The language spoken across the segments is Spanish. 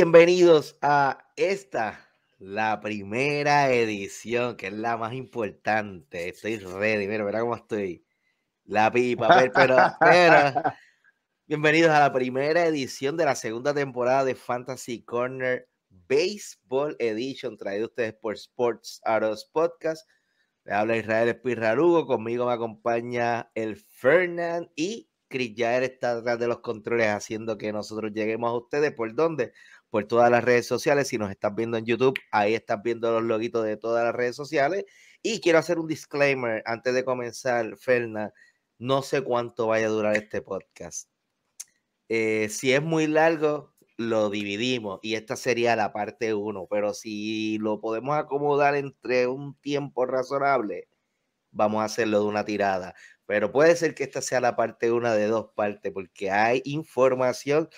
Bienvenidos a esta, la primera edición, que es la más importante. Estoy ready, mira, verá cómo estoy. La pipa, pero, pero, Bienvenidos a la primera edición de la segunda temporada de Fantasy Corner Baseball Edition, traído ustedes por Sports Aros Podcast. Le habla Israel Espirrarugo, conmigo me acompaña el Fernand y Chris está atrás de los controles haciendo que nosotros lleguemos a ustedes. ¿Por dónde? por todas las redes sociales. Si nos estás viendo en YouTube, ahí estás viendo los loguitos de todas las redes sociales. Y quiero hacer un disclaimer antes de comenzar, Ferna. No sé cuánto vaya a durar este podcast. Eh, si es muy largo, lo dividimos y esta sería la parte uno. pero si lo podemos acomodar entre un tiempo razonable, vamos a hacerlo de una tirada. Pero puede ser que esta sea la parte una de dos partes porque hay información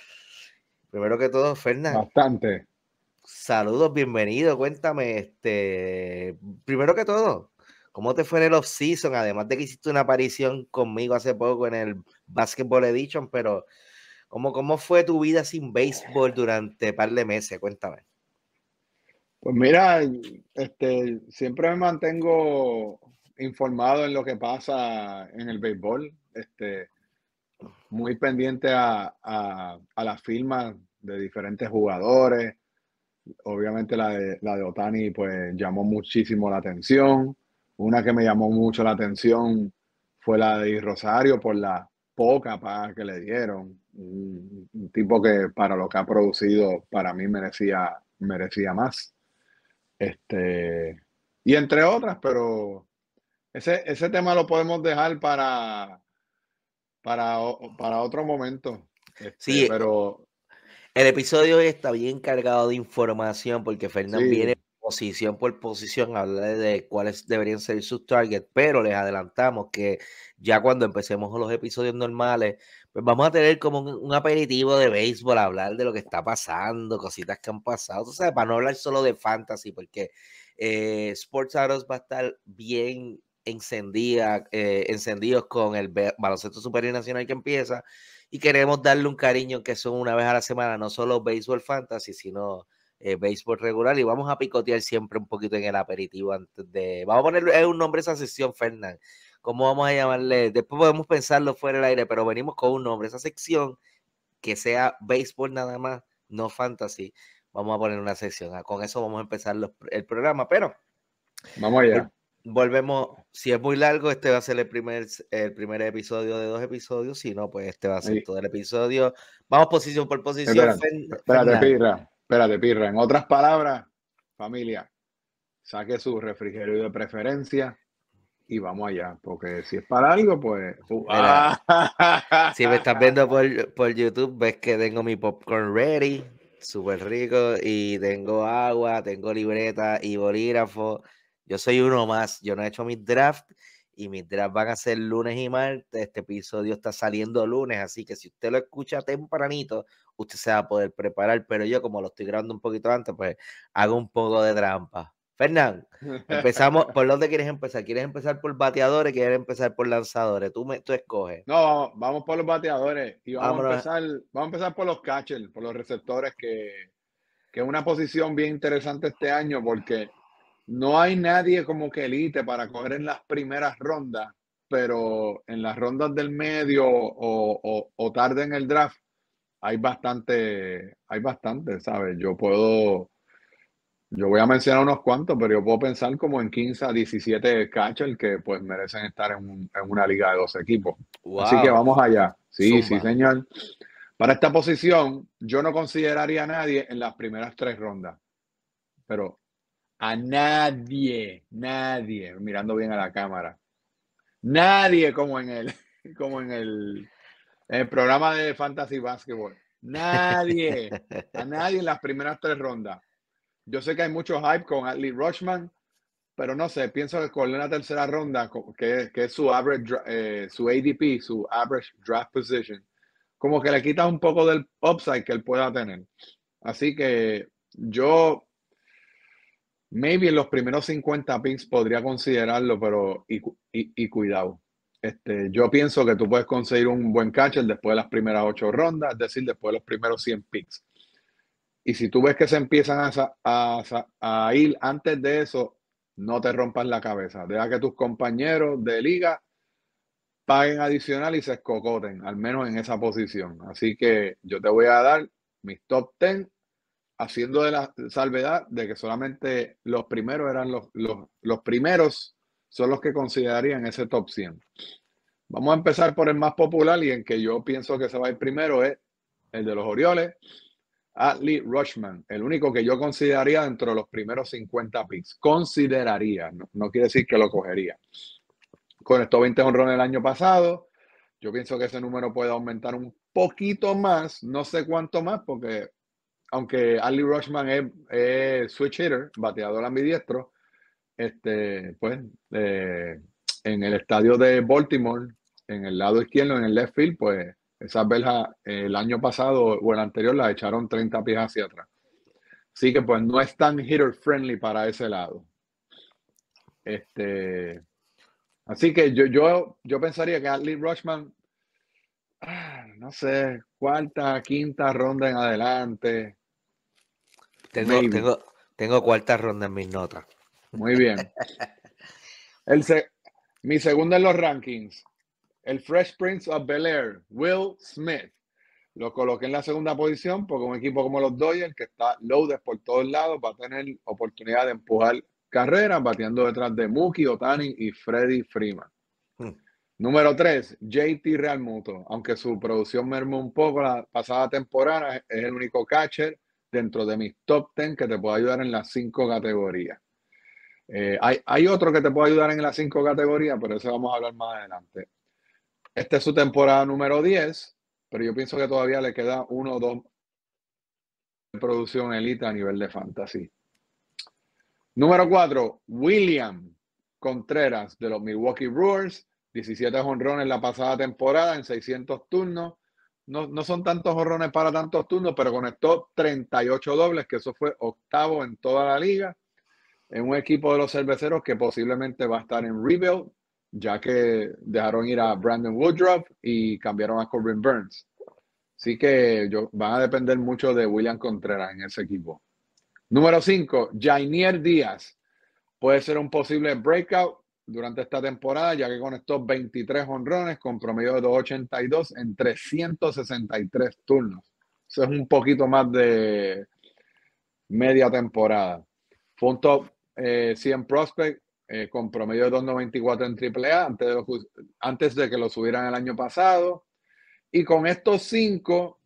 Primero que todo, Fernández. Bastante. Saludos, bienvenido. Cuéntame, este, primero que todo, ¿cómo te fue en el off-season? Además de que hiciste una aparición conmigo hace poco en el Basketball Edition, pero ¿cómo, cómo fue tu vida sin béisbol durante un par de meses? Cuéntame. Pues mira, este, siempre me mantengo informado en lo que pasa en el béisbol. Este, muy pendiente a, las firmas de diferentes jugadores. Obviamente la de, Otani pues llamó muchísimo la atención. Una que me llamó mucho la atención fue la de Rosario por la poca paga que le dieron. Un, un tipo que para lo que ha producido para mí merecía, merecía más. Este, y entre otras, pero ese, ese tema lo podemos dejar para para, para otro momento. Este, sí, pero el episodio está bien cargado de información porque Fernando viene posición por posición a hablar de cuáles deberían ser sus targets, pero les adelantamos que ya cuando empecemos los episodios normales, pues vamos a tener como un aperitivo de béisbol, hablar de lo que está pasando, cositas que han pasado, o sea, para no hablar solo de fantasy, porque eh, Sports Arrows va a estar bien encendida, eh, encendidos con el baloncesto superior nacional que empieza y queremos darle un cariño que son una vez a la semana, no solo béisbol fantasy, sino eh, béisbol regular y vamos a picotear siempre un poquito en el aperitivo antes de, vamos a ponerle un nombre a esa sección, Fernán, ¿cómo vamos a llamarle? Después podemos pensarlo fuera del aire, pero venimos con un nombre, esa sección que sea béisbol nada más, no fantasy, vamos a poner una sección, ah, con eso vamos a empezar el programa, pero... Vamos allá volvemos. Si es muy largo, este va a ser el primer, el primer episodio de dos episodios. Si no, pues este va a ser todo el episodio. Vamos posición por posición. Espérate, de pirra. Espérate, pirra. En otras palabras, familia, saque su refrigerio de preferencia y vamos allá, porque si es para algo, pues. Uh, ah. Si me estás viendo por, por, YouTube, ves que tengo mi popcorn ready, súper rico, y tengo agua, tengo libreta y bolígrafo. Yo soy uno más. Yo no he hecho mis draft y mis drafts van a ser lunes y martes. Este episodio está saliendo lunes, así que si usted lo escucha tempranito, usted se va a poder preparar. Pero yo, como lo estoy grabando un poquito antes, pues hago un poco de trampa. Fernán, empezamos. ¿Por dónde quieres empezar? ¿Quieres empezar por bateadores? ¿Quieres empezar por lanzadores? Tú, me, tú escoges. No, vamos por los bateadores y vamos a, empezar, vamos a por los catchers, por los receptores, que, que es una posición bien interesante este año porque no hay nadie como que elite para coger en las primeras rondas, pero en las rondas del medio o, tarde en el draft hay bastante, hay bastante, ¿sabes? Yo puedo, yo voy a mencionar unos cuantos, pero yo puedo pensar como en 15 a 17 catchers que pues merecen estar en, un, una liga de dos equipos. Así que vamos allá. Sí, sí, señor. Para esta posición, yo no consideraría a nadie en las primeras tres rondas. Pero a nadie, nadie, mirando bien a la cámara, nadie como en el, como en el, programa de Fantasy Basketball, nadie, a nadie en las primeras tres rondas. Yo sé que hay mucho hype con ali Rushman, pero no sé, pienso que con la tercera ronda, que, que es su average, eh, su ADP, su average draft position, como que le quita un poco del upside que él pueda tener. Así que yo Maybe en los primeros 50 picks podría considerarlo, pero y, cuidado. Este, yo pienso que tú puedes conseguir un buen catcher después de las primeras ocho rondas, es decir, después de los primeros 100 picks. Y si tú ves que se empiezan a, a ir antes de eso, no te rompas la cabeza. Deja que tus compañeros de liga paguen adicional y se escocoten, al menos en esa posición. Así que yo te voy a dar mis top 10 haciendo de la salvedad de que solamente los primeros eran los, primeros son los que considerarían ese top 100. Vamos a empezar por el más popular y en que yo pienso que se va a ir primero es el de los Orioles, Adley Rushman, el único que yo consideraría dentro de los primeros 50 picks. Consideraría, no, quiere decir que lo cogería. Con estos 20 honrones el año pasado, yo pienso que ese número puede aumentar un poquito más, no sé cuánto más, porque aunque Ali Rushman es, switch hitter, bateador ambidiestro, este, pues eh, en el estadio de Baltimore, en el lado izquierdo, en el left field, pues esas verjas eh, el año pasado o el anterior las echaron 30 pies hacia atrás. Así que pues no es tan hitter friendly para ese lado. Este, así que yo, yo, pensaría que Ali Rushman, ah, no sé, cuarta, quinta ronda en adelante, tengo, tengo, cuarta ronda en mis notas. Muy bien. El mi segunda en los rankings, el Fresh Prince of Bel Air, Will Smith. Lo coloqué en la segunda posición porque un equipo como los Dodgers, que está loaded por todos lados, va a tener oportunidad de empujar carreras batiendo detrás de Mookie, Otani y Freddy Freeman. Hmm. Número 3, JT Realmuto. Aunque su producción mermó un poco la pasada temporada, es el único catcher dentro de mis top 10 que te puedo ayudar en las cinco categorías. Eh, hay, hay, otro que te puede ayudar en las cinco categorías, pero eso vamos a hablar más adelante. Esta es su temporada número 10, pero yo pienso que todavía le queda uno o dos de producción elite a nivel de fantasy. Número 4, William Contreras de los Milwaukee Brewers, 17 honrones la pasada temporada en 600 turnos, no, son tantos horrones para tantos turnos, pero conectó 38 dobles, que eso fue octavo en toda la liga, en un equipo de los cerveceros que posiblemente va a estar en rebuild, ya que dejaron ir a Brandon Woodruff y cambiaron a Corbin Burns. Así que yo, van a depender mucho de William Contreras en ese equipo. Número 5, Jainier Díaz. Puede ser un posible breakout durante esta temporada, ya que con estos 23 honrones con promedio de 282 en 363 turnos. Eso es un poquito más de media temporada. Fue un 100 eh, prospect eh, con promedio de 294 en AAA antes de, antes de que los subieran el año pasado. Y con estos cinco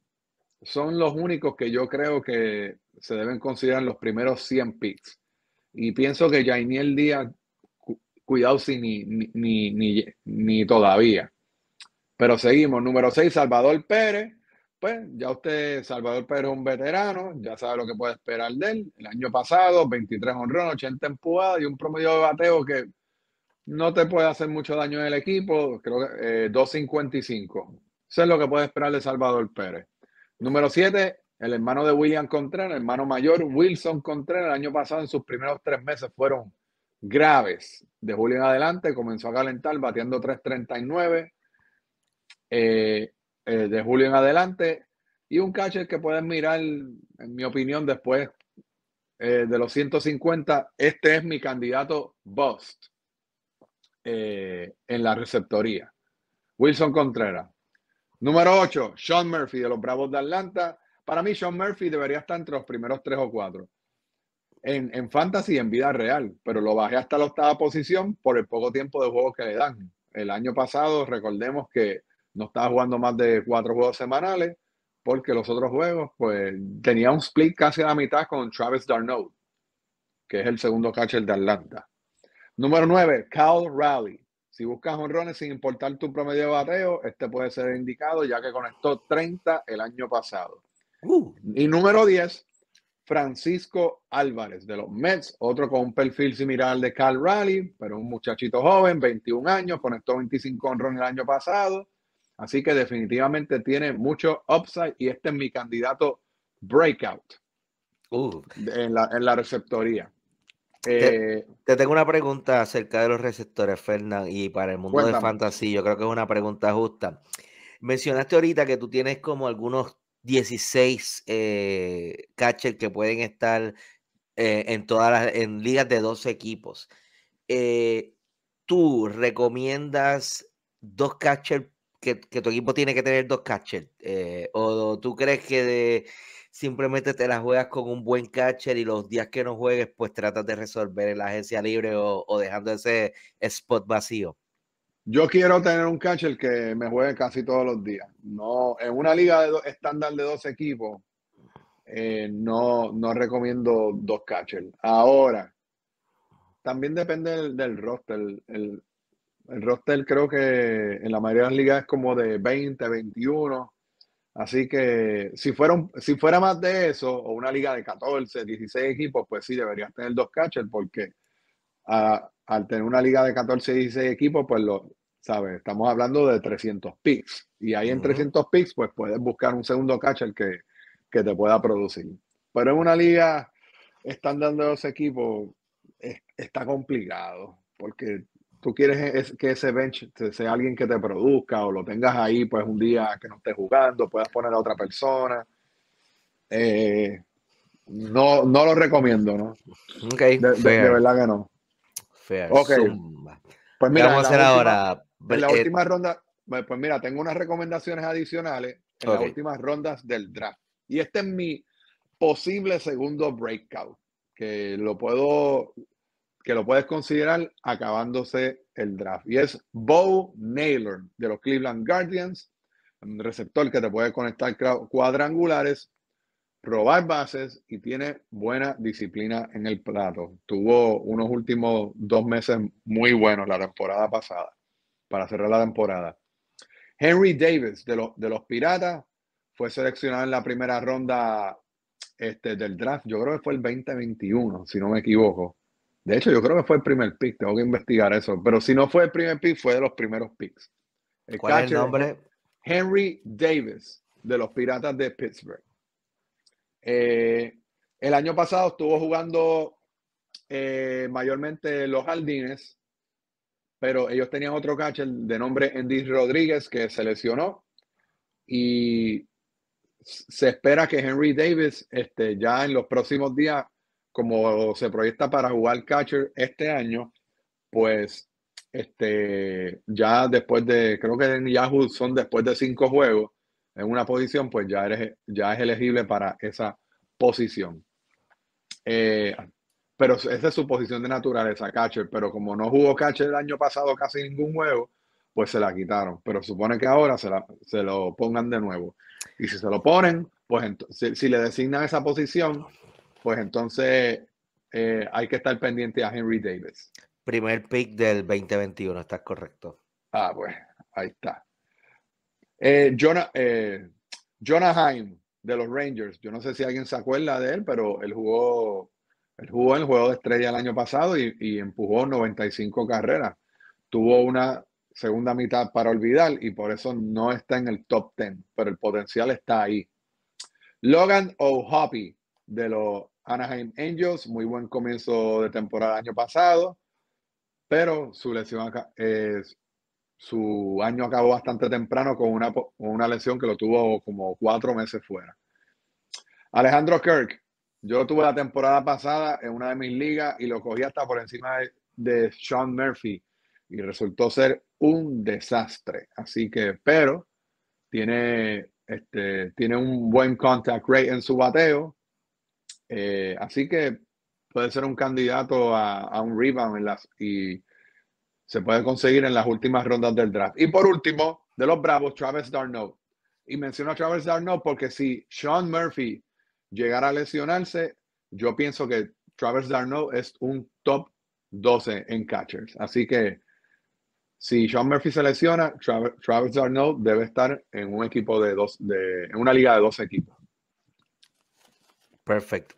son los únicos que yo creo que se deben considerar los primeros 100 picks. Y pienso que Jainiel Díaz cuidado si ni, todavía. Pero seguimos. Número 6, Salvador Pérez. Pues ya usted, Salvador Pérez es un veterano, ya sabe lo que puede esperar de él. El año pasado, 23 honrón, 80 empujadas y un promedio de bateo que no te puede hacer mucho daño en el equipo, creo que 2.55. Eh, Eso es lo que puede esperar de Salvador Pérez. Número 7, el hermano de William Contreras, el hermano mayor, Wilson Contreras, el año pasado en sus primeros tres meses fueron graves. De julio en adelante comenzó a calentar batiendo 3.39 eh, eh, de julio en adelante. Y un catcher que pueden mirar, en mi opinión, después eh, de los 150, este es mi candidato Bust en la receptoría. Wilson Contreras. Número 8, Sean Murphy de los Bravos de Atlanta. Para mí, Sean Murphy debería estar entre los primeros tres o cuatro en, fantasy y en vida real, pero lo bajé hasta la octava posición por el poco tiempo de juego que le dan. El año pasado, recordemos que no estaba jugando más de cuatro juegos semanales, porque los otros juegos, pues tenía un split casi a la mitad con Travis Darnold, que es el segundo catcher de Atlanta. Número 9, Cal Raleigh. Si buscas honrones sin importar tu promedio de bateo, este puede ser indicado ya que conectó 30 el año pasado. Uh. Y número 10, Francisco Álvarez de los Mets, otro con un perfil similar al de Carl Raleigh, pero un muchachito joven, 21 años, conectó 25 en el año pasado. Así que definitivamente tiene mucho upside y este es mi candidato breakout uh. en, la, en, la, receptoría. Eh, te, tengo una pregunta acerca de los receptores, Fernán, y para el mundo de fantasía, yo creo que es una pregunta justa. Mencionaste ahorita que tú tienes como algunos 16 eh, catchers que pueden estar eh, en todas las en ligas de dos equipos. Eh, ¿Tú recomiendas dos catchers que, tu equipo tiene que tener dos catchers? ¿O tú crees que simplemente te las juegas con un buen catcher y los días que no juegues, pues tratas de resolver en la agencia libre o dejando ese spot vacío? Yo quiero tener un catcher que me juegue casi todos los días. No, en una liga de estándar de dos equipos, eh, no, no recomiendo dos catchers. Ahora, también depende del, roster. El, roster creo que en la mayoría de las ligas es como de 20, 21. Así que si fuera, si fuera más de eso, o una liga de 14, 16 equipos, pues sí, deberías tener dos catchers porque... Ah, al tener una liga de 14 y 16 equipos, pues lo, ¿sabes? Estamos hablando de 300 picks. Y ahí en 300 picks, pues puedes buscar un segundo catcher que, te pueda producir. Pero en una liga están dando dos equipos, está complicado, porque tú quieres e, que ese bench sea alguien que te produzca o lo tengas ahí, pues un día que no esté jugando, puedas poner a otra persona. Eh, no, no lo recomiendo, ¿no? Okay, de verdad que no. Ok. Pues mira, hacer ahora? la eh, última ronda, pues, pues mira, tengo unas recomendaciones adicionales en las últimas rondas del draft. Y este es mi posible segundo breakout, que lo puedo, que lo puedes considerar acabándose el draft. Y es Bo Naylor de los Cleveland Guardians, un receptor que te puede conectar cuadrangulares probar bases y tiene buena disciplina en el plato. Tuvo unos últimos dos meses muy buenos la temporada pasada, para cerrar la temporada. Henry Davis de, de los Piratas fue seleccionado en la primera ronda este, del draft. Yo creo que fue el 2021, si no me equivoco. De hecho, yo creo que fue el primer pick, tengo que investigar eso. Pero si no fue el primer pick, fue de los primeros picks. ¿Cuál es el nombre? Henry Davis de los Piratas de Pittsburgh. Eh, el año pasado estuvo jugando eh, mayormente los jardines, pero ellos tenían otro catcher de nombre Andy Rodríguez que se lesionó y se espera que Henry Davis este, ya en los próximos días, como se proyecta para jugar catcher este año, pues este, ya después de, creo que en Yahoo son después de cinco juegos, en una posición, pues ya, eres, ya es elegible para esa posición. Eh, pero esa es su posición de naturaleza, catcher. Pero como no jugó catcher el año pasado casi ningún juego, pues se la quitaron. Pero supone que ahora se, se lo pongan de nuevo. Y si se lo ponen, pues si, si, le designan esa posición, pues entonces eh, hay que estar pendiente a Henry Davis. Primer pick del 2021, estás correcto. Ah, pues ahí está. Eh, Jonah, eh, Jonah Heim de los Rangers. Yo no sé si alguien se acuerda de él, pero él jugó, él jugó en el juego de estrella el año pasado y, empujó 95 carreras. Tuvo una segunda mitad para olvidar y por eso no está en el top 10, pero el potencial está ahí. Logan O'Hoppy de los Anaheim Angels, muy buen comienzo de temporada el año pasado, pero su lesión, es... Su año acabó bastante temprano con una, lesión que lo tuvo como cuatro meses fuera. Alejandro Kirk, yo lo tuve la temporada pasada en una de mis ligas y lo cogí hasta por encima de, Sean Murphy y resultó ser un desastre. Así que, pero tiene, este, tiene un buen contact rate en su bateo. Eh, así que puede ser un candidato a, un rebound en las, y se puede conseguir en las últimas rondas del draft. Y por último, de los Bravos, Travis Darnold. Y menciono a Travis Darnold porque si Sean Murphy llegara a lesionarse, yo pienso que Travis Darnold es un top 12 en catchers. Así que si Sean Murphy se lesiona, Travis, debe estar en un equipo de dos, de, en una liga de dos equipos. Perfecto.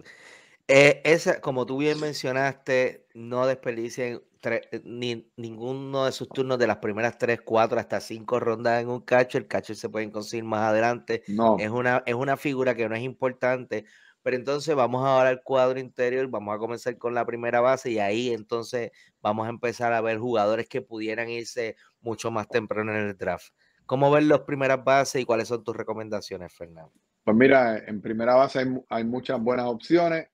Eh, como tú bien mencionaste, no desperdicien eh, ni, ninguno de sus turnos de las primeras tres, 4 hasta cinco rondas en un cacho. El catcher se pueden conseguir más adelante. No. Es, una, es una figura que no es importante. Pero entonces vamos ahora al cuadro interior, vamos a comenzar con la primera base y ahí entonces vamos a empezar a ver jugadores que pudieran irse mucho más temprano en el draft. ¿Cómo ver las primeras bases y cuáles son tus recomendaciones, Fernando? Pues mira, en primera base hay muchas buenas opciones.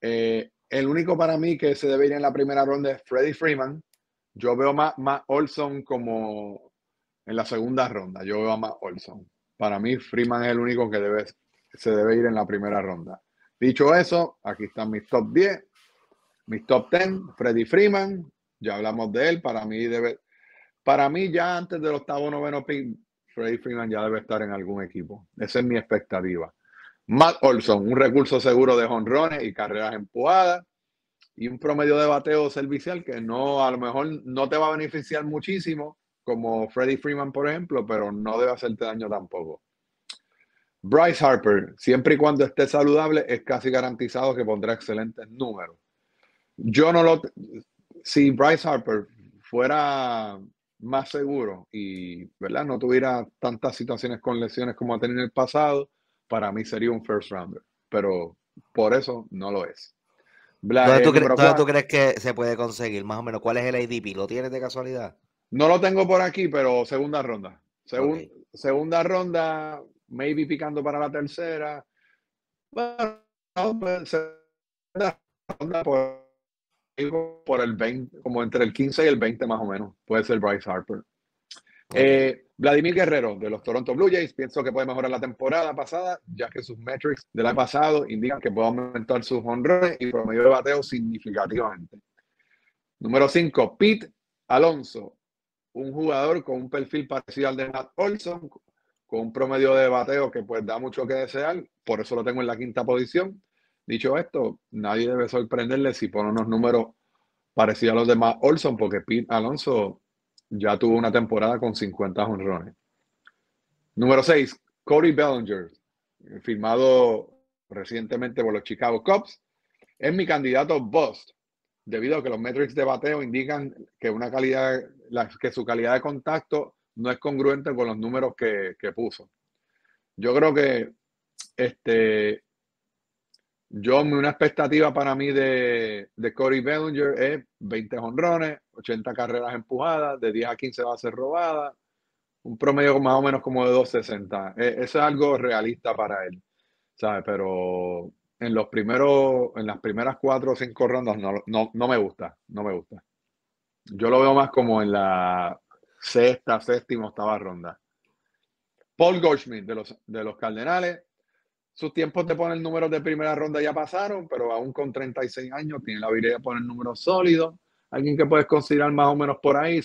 Eh, el único para mí que se debe ir en la primera ronda es Freddie Freeman. Yo veo más, más Olson como en la segunda ronda. Yo veo a más Olson. Para mí, Freeman es el único que se debe ir en la primera ronda. Dicho eso, aquí están mis top 10, mis top 10. Freddie Freeman, ya hablamos de él. Para mí, debe, para mí ya antes del octavo noveno pick, Freddie Freeman ya debe estar en algún equipo. Esa es mi expectativa. Matt Olson, un recurso seguro de jonrones y carreras empujadas. Y un promedio de bateo servicial que no, a lo mejor no te va a beneficiar muchísimo, como Freddie Freeman, por ejemplo, pero no debe hacerte daño tampoco. Bryce Harper, siempre y cuando esté saludable, es casi garantizado que pondrá excelentes números. Yo no lo. Si Bryce Harper fuera más seguro y ¿verdad? no tuviera tantas situaciones con lesiones como ha tenido en el pasado, para mí sería un first rounder, pero por eso no lo es. tú eh, crees que se puede conseguir más o menos? ¿Cuál es el ADP? ¿Lo tienes de casualidad? No lo tengo por aquí, pero segunda ronda. Segunda ronda, maybe picando para la tercera. Bueno, segunda ronda por, el 20, como entre el 15 y el 20 más o menos, puede ser Bryce Harper. Eh, Vladimir Guerrero de los Toronto Blue Jays, pienso que puede mejorar la temporada pasada, ya que sus metrics del año pasado indican que puede aumentar sus honrones y promedio de bateo significativamente. Número 5, Pete Alonso, un jugador con un perfil parecido al de Matt Olson, con un promedio de bateo que pues da mucho que desear, por eso lo tengo en la quinta posición. Dicho esto, nadie debe sorprenderle si pone unos números parecidos a los de Matt Olson, porque Pete Alonso ya tuvo una temporada con 50 honrones. Número 6, Cody Bellinger, firmado recientemente por los Chicago Cubs, es mi candidato bust, debido a que los metrics de bateo indican que, una calidad, que su calidad de contacto no es congruente con los números que, que puso. Yo creo que este, yo, una expectativa para mí de, de Corey Bellinger es 20 jonrones, 80 carreras empujadas, de 10 a 15 va a ser robada, un promedio más o menos como de 260. E, eso es algo realista para él, ¿sabes? Pero en los primeros, en las primeras cuatro o cinco rondas no, me gusta, no me gusta. Yo lo veo más como en la sexta, séptima, octava ronda. Paul Goldschmidt de los, de los Cardenales, sus tiempos de poner números de primera ronda ya pasaron, pero aún con 36 años tiene la habilidad de poner números sólidos. Alguien que puedes considerar más o menos por ahí,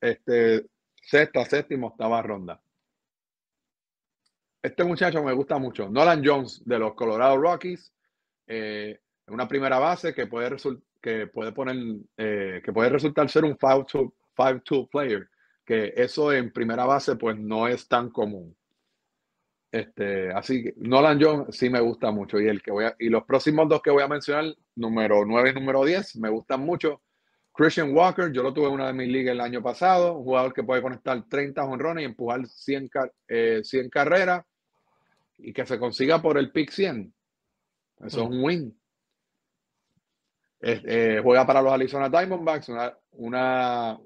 este, sexta, séptima, octava ronda. Este muchacho me gusta mucho. Nolan Jones de los Colorado Rockies. Eh, una primera base que puede, que puede, poner, eh, que puede resultar ser un 5-2 player, que eso en primera base pues no es tan común. Este, así que Nolan Jones sí me gusta mucho. Y, el que voy y los próximos dos que voy a mencionar, número 9 y número 10, me gustan mucho. Christian Walker, yo lo tuve en una de mis ligas el año pasado, un jugador que puede conectar 30 honrones y empujar 100, eh, carreras y que se consiga por el pick 100. Eso es un win. Eh, juega para los Arizona Diamondbacks, una, una,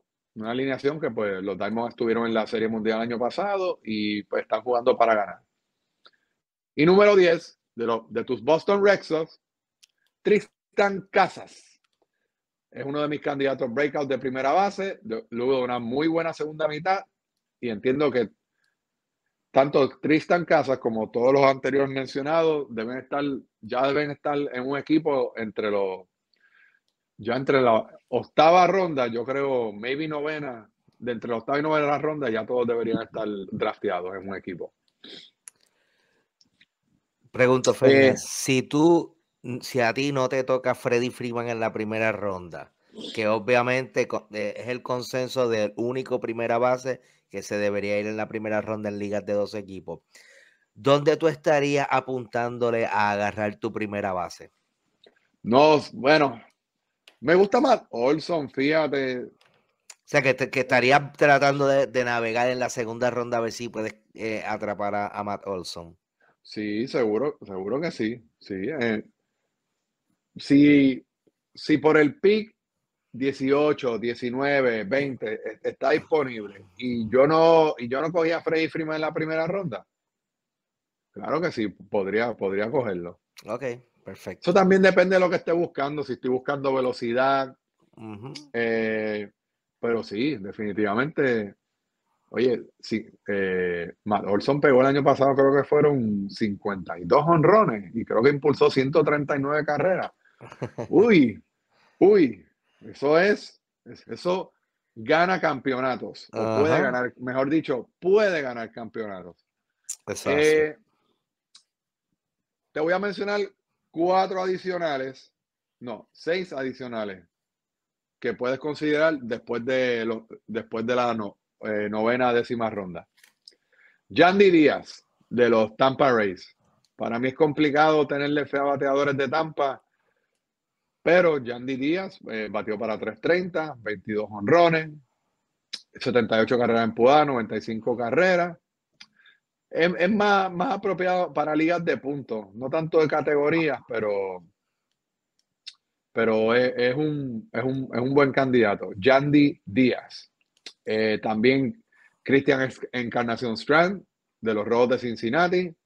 alineación que pues los Diamondbacks estuvieron en la Serie Mundial el año pasado y pues están jugando para ganar. Y número 10, de, de tus Boston Red Tristan Casas. Es uno de mis candidatos breakout de primera base, luego de una muy buena segunda mitad. Y entiendo que tanto Tristan Casas como todos los anteriores mencionados deben estar, ya deben estar en un equipo entre los, ya entre la octava ronda, yo creo, maybe novena, de entre la octava y novena ronda, ya todos deberían estar drafteados en un equipo. Pregunto, Fernández, eh, si tú, si a ti no te toca Freddy Freeman en la primera ronda, que obviamente eh, es el consenso del único primera base que se debería ir en la primera ronda en ligas de dos equipos, ¿dónde tú estarías apuntándole a agarrar tu primera base? No, bueno, me gusta más Olson, fíjate. O sea, que, que estarías tratando de, navegar en la segunda ronda a ver si puedes eh, atrapar a Matt Olson. Sí, seguro, seguro que sí. Sí, eh. si, por el pick 18, 19, 20 está disponible y yo no y yo no cogía a Freddy Freeman en la primera ronda. Claro que sí, podría podría cogerlo. Ok, perfecto. Eso también depende de lo que esté buscando, si estoy buscando velocidad. Eh, pero sí, definitivamente Oye, sí, eh, Olson pegó el año pasado, creo que fueron 52 honrones y creo que impulsó 139 carreras. Uy, uy, eso es, eso gana campeonatos, o puede ganar, mejor dicho, puede ganar campeonatos. Exacto. Eh, te voy a mencionar cuatro adicionales, no, seis adicionales que puedes considerar después de, lo, después de la no, eh, novena, décima ronda. Yandy Díaz, de los Tampa Rays. Para mí es complicado tenerle fe a bateadores de Tampa, pero Yandy Díaz bateó eh, batió para 3.30, 22 honrones, 78 carreras en Pudá, 95 carreras. Es, más, apropiado para ligas de puntos, no tanto de categorías, pero, pero es, un, es, un, es un buen candidato. Yandy Díaz. Eh, también Christian Encarnación Strand de los Robots de Cincinnati.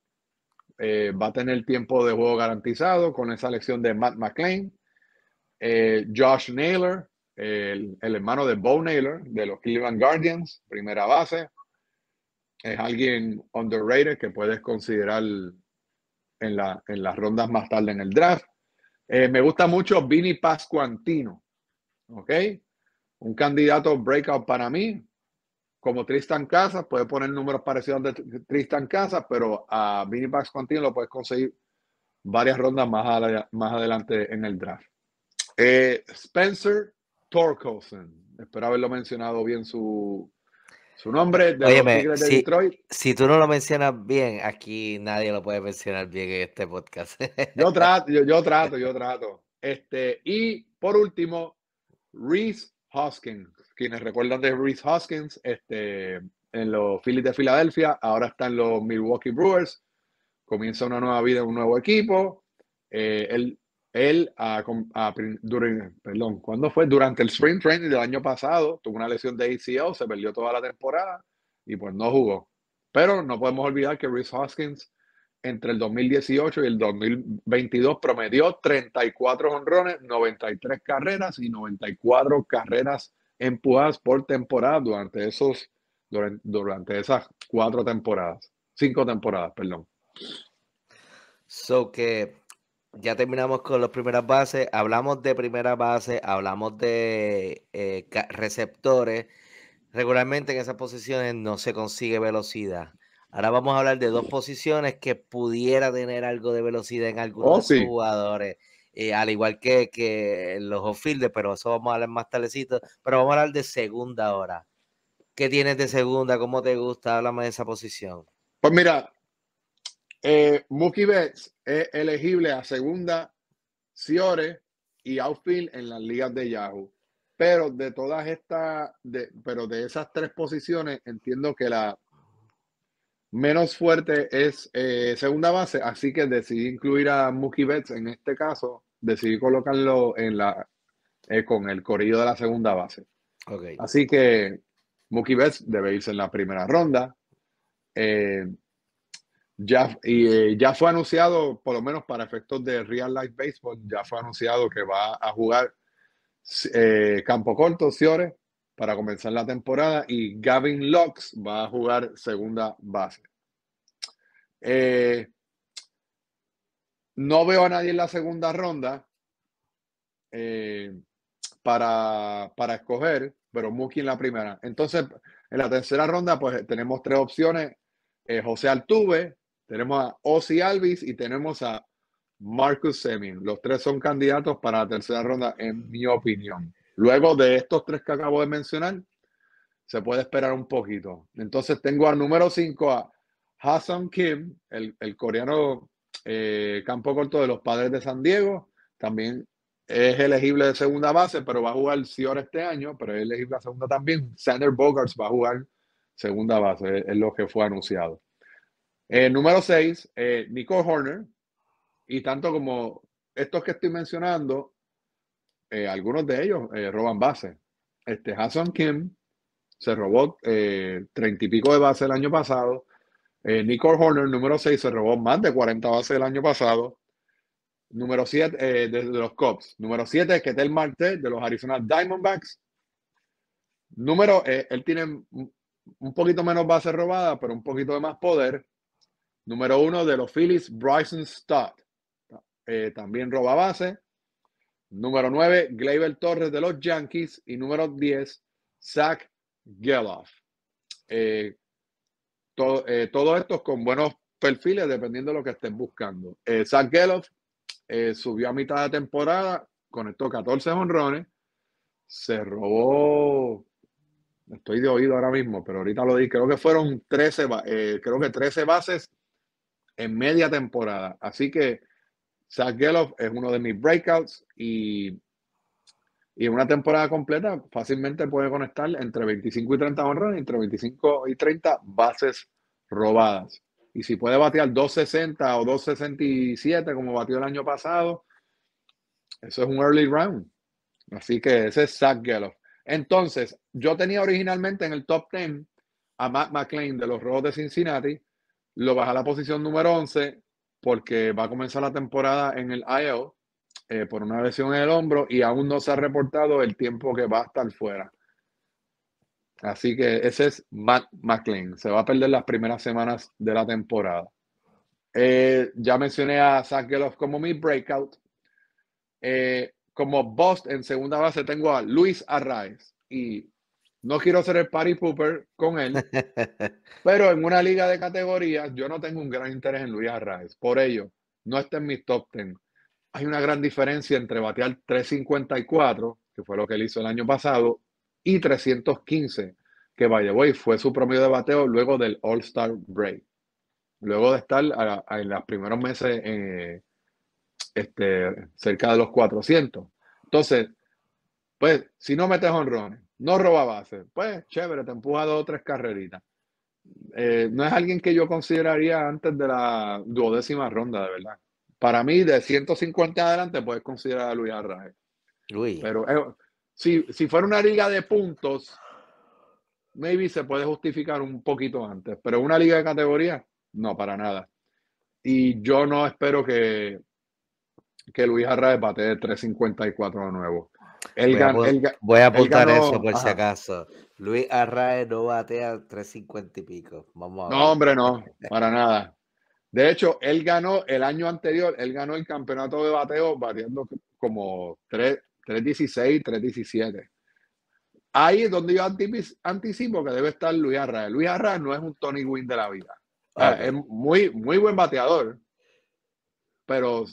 Eh, va a tener tiempo de juego garantizado con esa elección de Matt McClain. Eh, Josh Naylor, el, hermano de Bo Naylor de los Cleveland Guardians, primera base. Es alguien underrated que puedes considerar en, en las rondas más tarde en el draft. me gusta mucho Vinny Pascuantino. ¿Ok? Un candidato breakout para mí, como Tristan Casas, puede poner números parecidos de Tristan Casas, pero a Max Continuo lo puedes conseguir varias rondas más, adelante en el draft. Eh, Spencer Torkelson, espero haberlo mencionado bien su, nombre de si, Detroit. Si tú no lo mencionas bien, aquí nadie lo puede mencionar bien en este podcast. yo trato, yo, trato, yo trato. Este, y por último, Reese Hoskins. Quienes recuerdan de Reese Hoskins, este, en los Phillies de Filadelfia, ahora están los Milwaukee Brewers. Comienza una nueva vida, un nuevo equipo. Eh, él, él perdón, ¿cuándo fue? Durante el spring training del año pasado, tuvo una lesión de ACL, se perdió toda la temporada y pues no jugó. Pero no podemos olvidar que Reese Hoskins entre el 2018 y el 2022 promedió 34 honrones, 93 carreras y 94 carreras empujadas por temporada durante esos durante, esas cuatro temporadas, cinco temporadas, perdón. So que ya terminamos con las primeras bases, hablamos de primera base, hablamos de eh, receptores. Regularmente en esas posiciones no se consigue velocidad. Ahora vamos a hablar de dos posiciones que pudiera tener algo de velocidad en oh, algunos jugadores. Eh, al igual que, los off pero eso vamos a hablar más tardecito. Pero vamos a hablar de segunda ahora. ¿Qué tienes de segunda? ¿Cómo te gusta? Háblame de esa posición. Pues mira, eh, Mookie Betts es elegible a segunda, Ciore y outfield en las ligas de Yahoo. Pero de todas estas, pero de esas tres posiciones, entiendo que la menos fuerte es eh, segunda base, así que decidí incluir a Mookie Betts en este caso, decidí colocarlo en la, eh, con el corrido de la segunda base. Así que Mookie Betts debe irse en la primera ronda. Eh, ya, ya fue anunciado, por lo menos para efectos de Real Life Baseball, ya fue anunciado que va a jugar campo corto, Ciore para comenzar la temporada y Gavin Lux va a jugar segunda base. Eh, no veo a nadie en la segunda ronda eh, para, escoger, pero Mookie en la primera. Entonces, en la tercera ronda, pues tenemos tres opciones. Eh, José Altuve, tenemos a Ozzy Alvis y tenemos a Marcus Semin. Los tres son candidatos para la tercera ronda, en mi opinión. Luego de estos tres que acabo de mencionar, se puede esperar un poquito. Entonces tengo al número 5 a Hassan Kim, el, coreano eh, campo corto de los padres de San Diego. También es elegible de segunda base, pero va a jugar Sior este año, pero es elegible a segunda también. Sander Bogarts va a jugar segunda base, es, lo que fue anunciado. Eh, número 6, eh, Nico Horner. Y tanto como estos que estoy mencionando, eh, algunos de ellos eh, roban bases. Este Hassan Kim se robó eh, treinta y pico de bases el año pasado. Nicole Horner, número 6, se robó más de 40 bases el año pasado. Número 7 de, los Cubs. Número 7 es Ketel Marte de los Arizona Diamondbacks. Número, él tiene un poquito menos bases robadas, pero un poquito de más poder. Número uno de los Phillies, Bryson Stott. también roba base. Número 9, Gleyber Torres de los Yankees. Y número 10, Zach Geloff. Eh, eh, todos estos con buenos perfiles dependiendo de lo que estén buscando. Eh, Zach Geloff subió a mitad de temporada, conectó 14 honrones, se robó, estoy de oído ahora mismo, pero ahorita lo di, creo que fueron 13, creo que 13 bases en media temporada. Así que Zach Geloff es uno de mis breakouts y, y en una temporada completa fácilmente puede conectar entre 25 y 30 y entre 25 y 30 bases robadas. Y si puede batear 260 o 267 como batió el año pasado, eso es un early round. Así que ese es Zach Geloff. Entonces, yo tenía originalmente en el top 10 a Matt McClain de los Rojos de Cincinnati, lo bajé a la posición número 11 porque va a comenzar la temporada en el IO eh, por una lesión en el hombro y aún no se ha reportado el tiempo que va a estar fuera. Así que ese es Matt McLean. Se va a perder las primeras semanas de la temporada. Eh, ya mencioné a Zach como mi breakout. Eh, como boss en segunda base tengo a Luis Arraez. Y no quiero ser el party pooper con él, pero en una liga de categorías yo no tengo un gran interés en Luis Arraez. Por ello, no está en mi top 10. Hay una gran diferencia entre batear 354, que fue lo que él hizo el año pasado, y 315, que by the fue su promedio de bateo luego del All-Star Break. Luego de estar en los primeros meses eh, este, cerca de los 400. Entonces, pues si no metes honrones, no roba base. Pues chévere, te empuja dos o tres carreritas. Eh, no es alguien que yo consideraría antes de la duodécima ronda, de verdad. Para mí, de 150 adelante, puedes considerar a Luis Arraje. Luis. Pero eh, si, fuera una liga de puntos, maybe se puede justificar un poquito antes, pero una liga de categoría, no, para nada. Y yo no espero que, que Luis Arraez bate 3.54 de nuevo voy, a, apuntar eso por si acaso. Luis Arrae no batea 350 y pico. No, hombre, no, para nada. De hecho, él ganó el año anterior, él ganó el campeonato de bateo batiendo como 3, 316, 317. Ahí es donde yo anticipo que debe estar Luis Arrae. Luis Arrae no es un Tony Wynn de la vida. Es muy, muy buen bateador, pero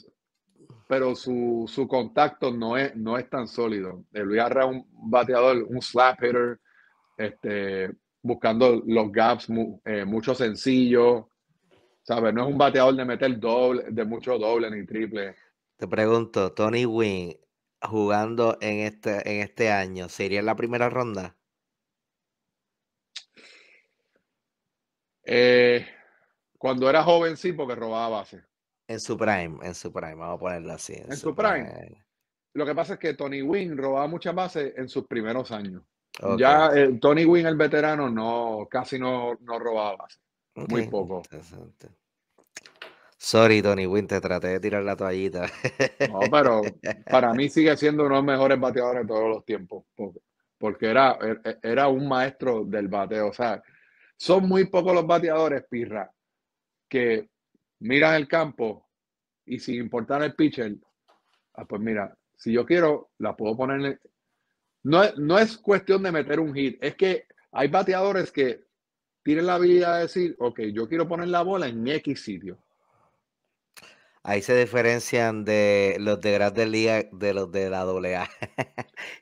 pero su, contacto no es, no es tan sólido. Eh, Luis Arra es un bateador, un slap hitter, este, buscando los gaps, eh, mucho sencillo, ¿sabes? No es un bateador de meter doble, de mucho doble ni triple. Te pregunto, Tony Wynn jugando en este, en este año, ¿sería en la primera ronda? Eh, cuando era joven sí, porque robaba base. En su prime, en su prime, vamos a ponerlo así. En, su, prime. Lo que pasa es que Tony Wynn robaba muchas bases en sus primeros años. Ya eh, Tony Wynn, el veterano, no, casi no, robaba bases. Muy poco. Sorry, Tony Wynn, te traté de tirar la toallita. No, pero para mí sigue siendo uno de los mejores bateadores de todos los tiempos, porque era, er, e, era un maestro del bateo. O sea, son muy pocos los bateadores, pirra, que miras el campo y sin importar el pitcher, ah, pues mira, si yo quiero, la puedo poner. No, no es cuestión de meter un hit, es que hay bateadores que tienen la habilidad de decir, ok, yo quiero poner la bola en X sitio. Ahí se diferencian de los de Grandes Ligas de los de la AA.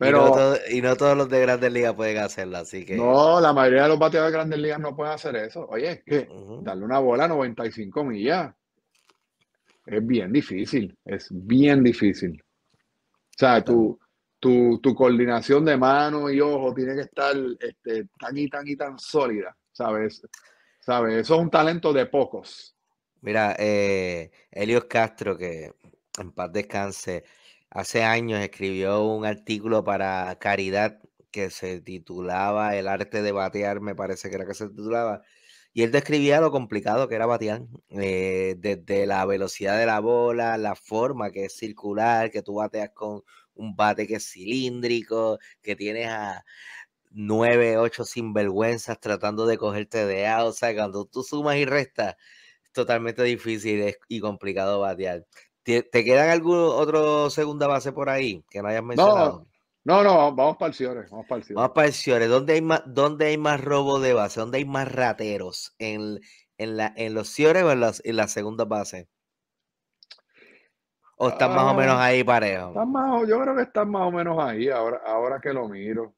y, no todos los de Grandes Ligas pueden hacerlo, así que. No, la mayoría de los bateadores de Grandes Ligas no pueden hacer eso. Oye, es que darle una bola a 95 millas es bien difícil. Es bien difícil. O sea, tu, tu, coordinación de mano y ojo tiene que estar este, tan y tan y tan sólida, ¿sabes? ¿Sabes? Eso es un talento de pocos. Mira, eh, Castro, que en paz descanse, hace años escribió un artículo para Caridad que se titulaba El arte de batear, me parece que era que se titulaba, y él describía lo complicado que era batear, eh, desde la velocidad de la bola, la forma que es circular, que tú bateas con un bate que es cilíndrico, que tienes a 9, 8 sinvergüenzas tratando de cogerte de A, o sea, cuando tú sumas y restas, totalmente difícil y complicado batear. ¿Te, quedan algún otro segunda base por ahí que no hayas mencionado? No, no, vamos para el Ciore, vamos para el Ciore. ¿Dónde hay más, dónde robo de base? ¿Dónde hay más rateros? ¿En, los Ciores o en, la segunda base? ¿O están más o ah, menos ahí parejo? Están más, yo creo que están más o menos ahí, ahora, que lo miro.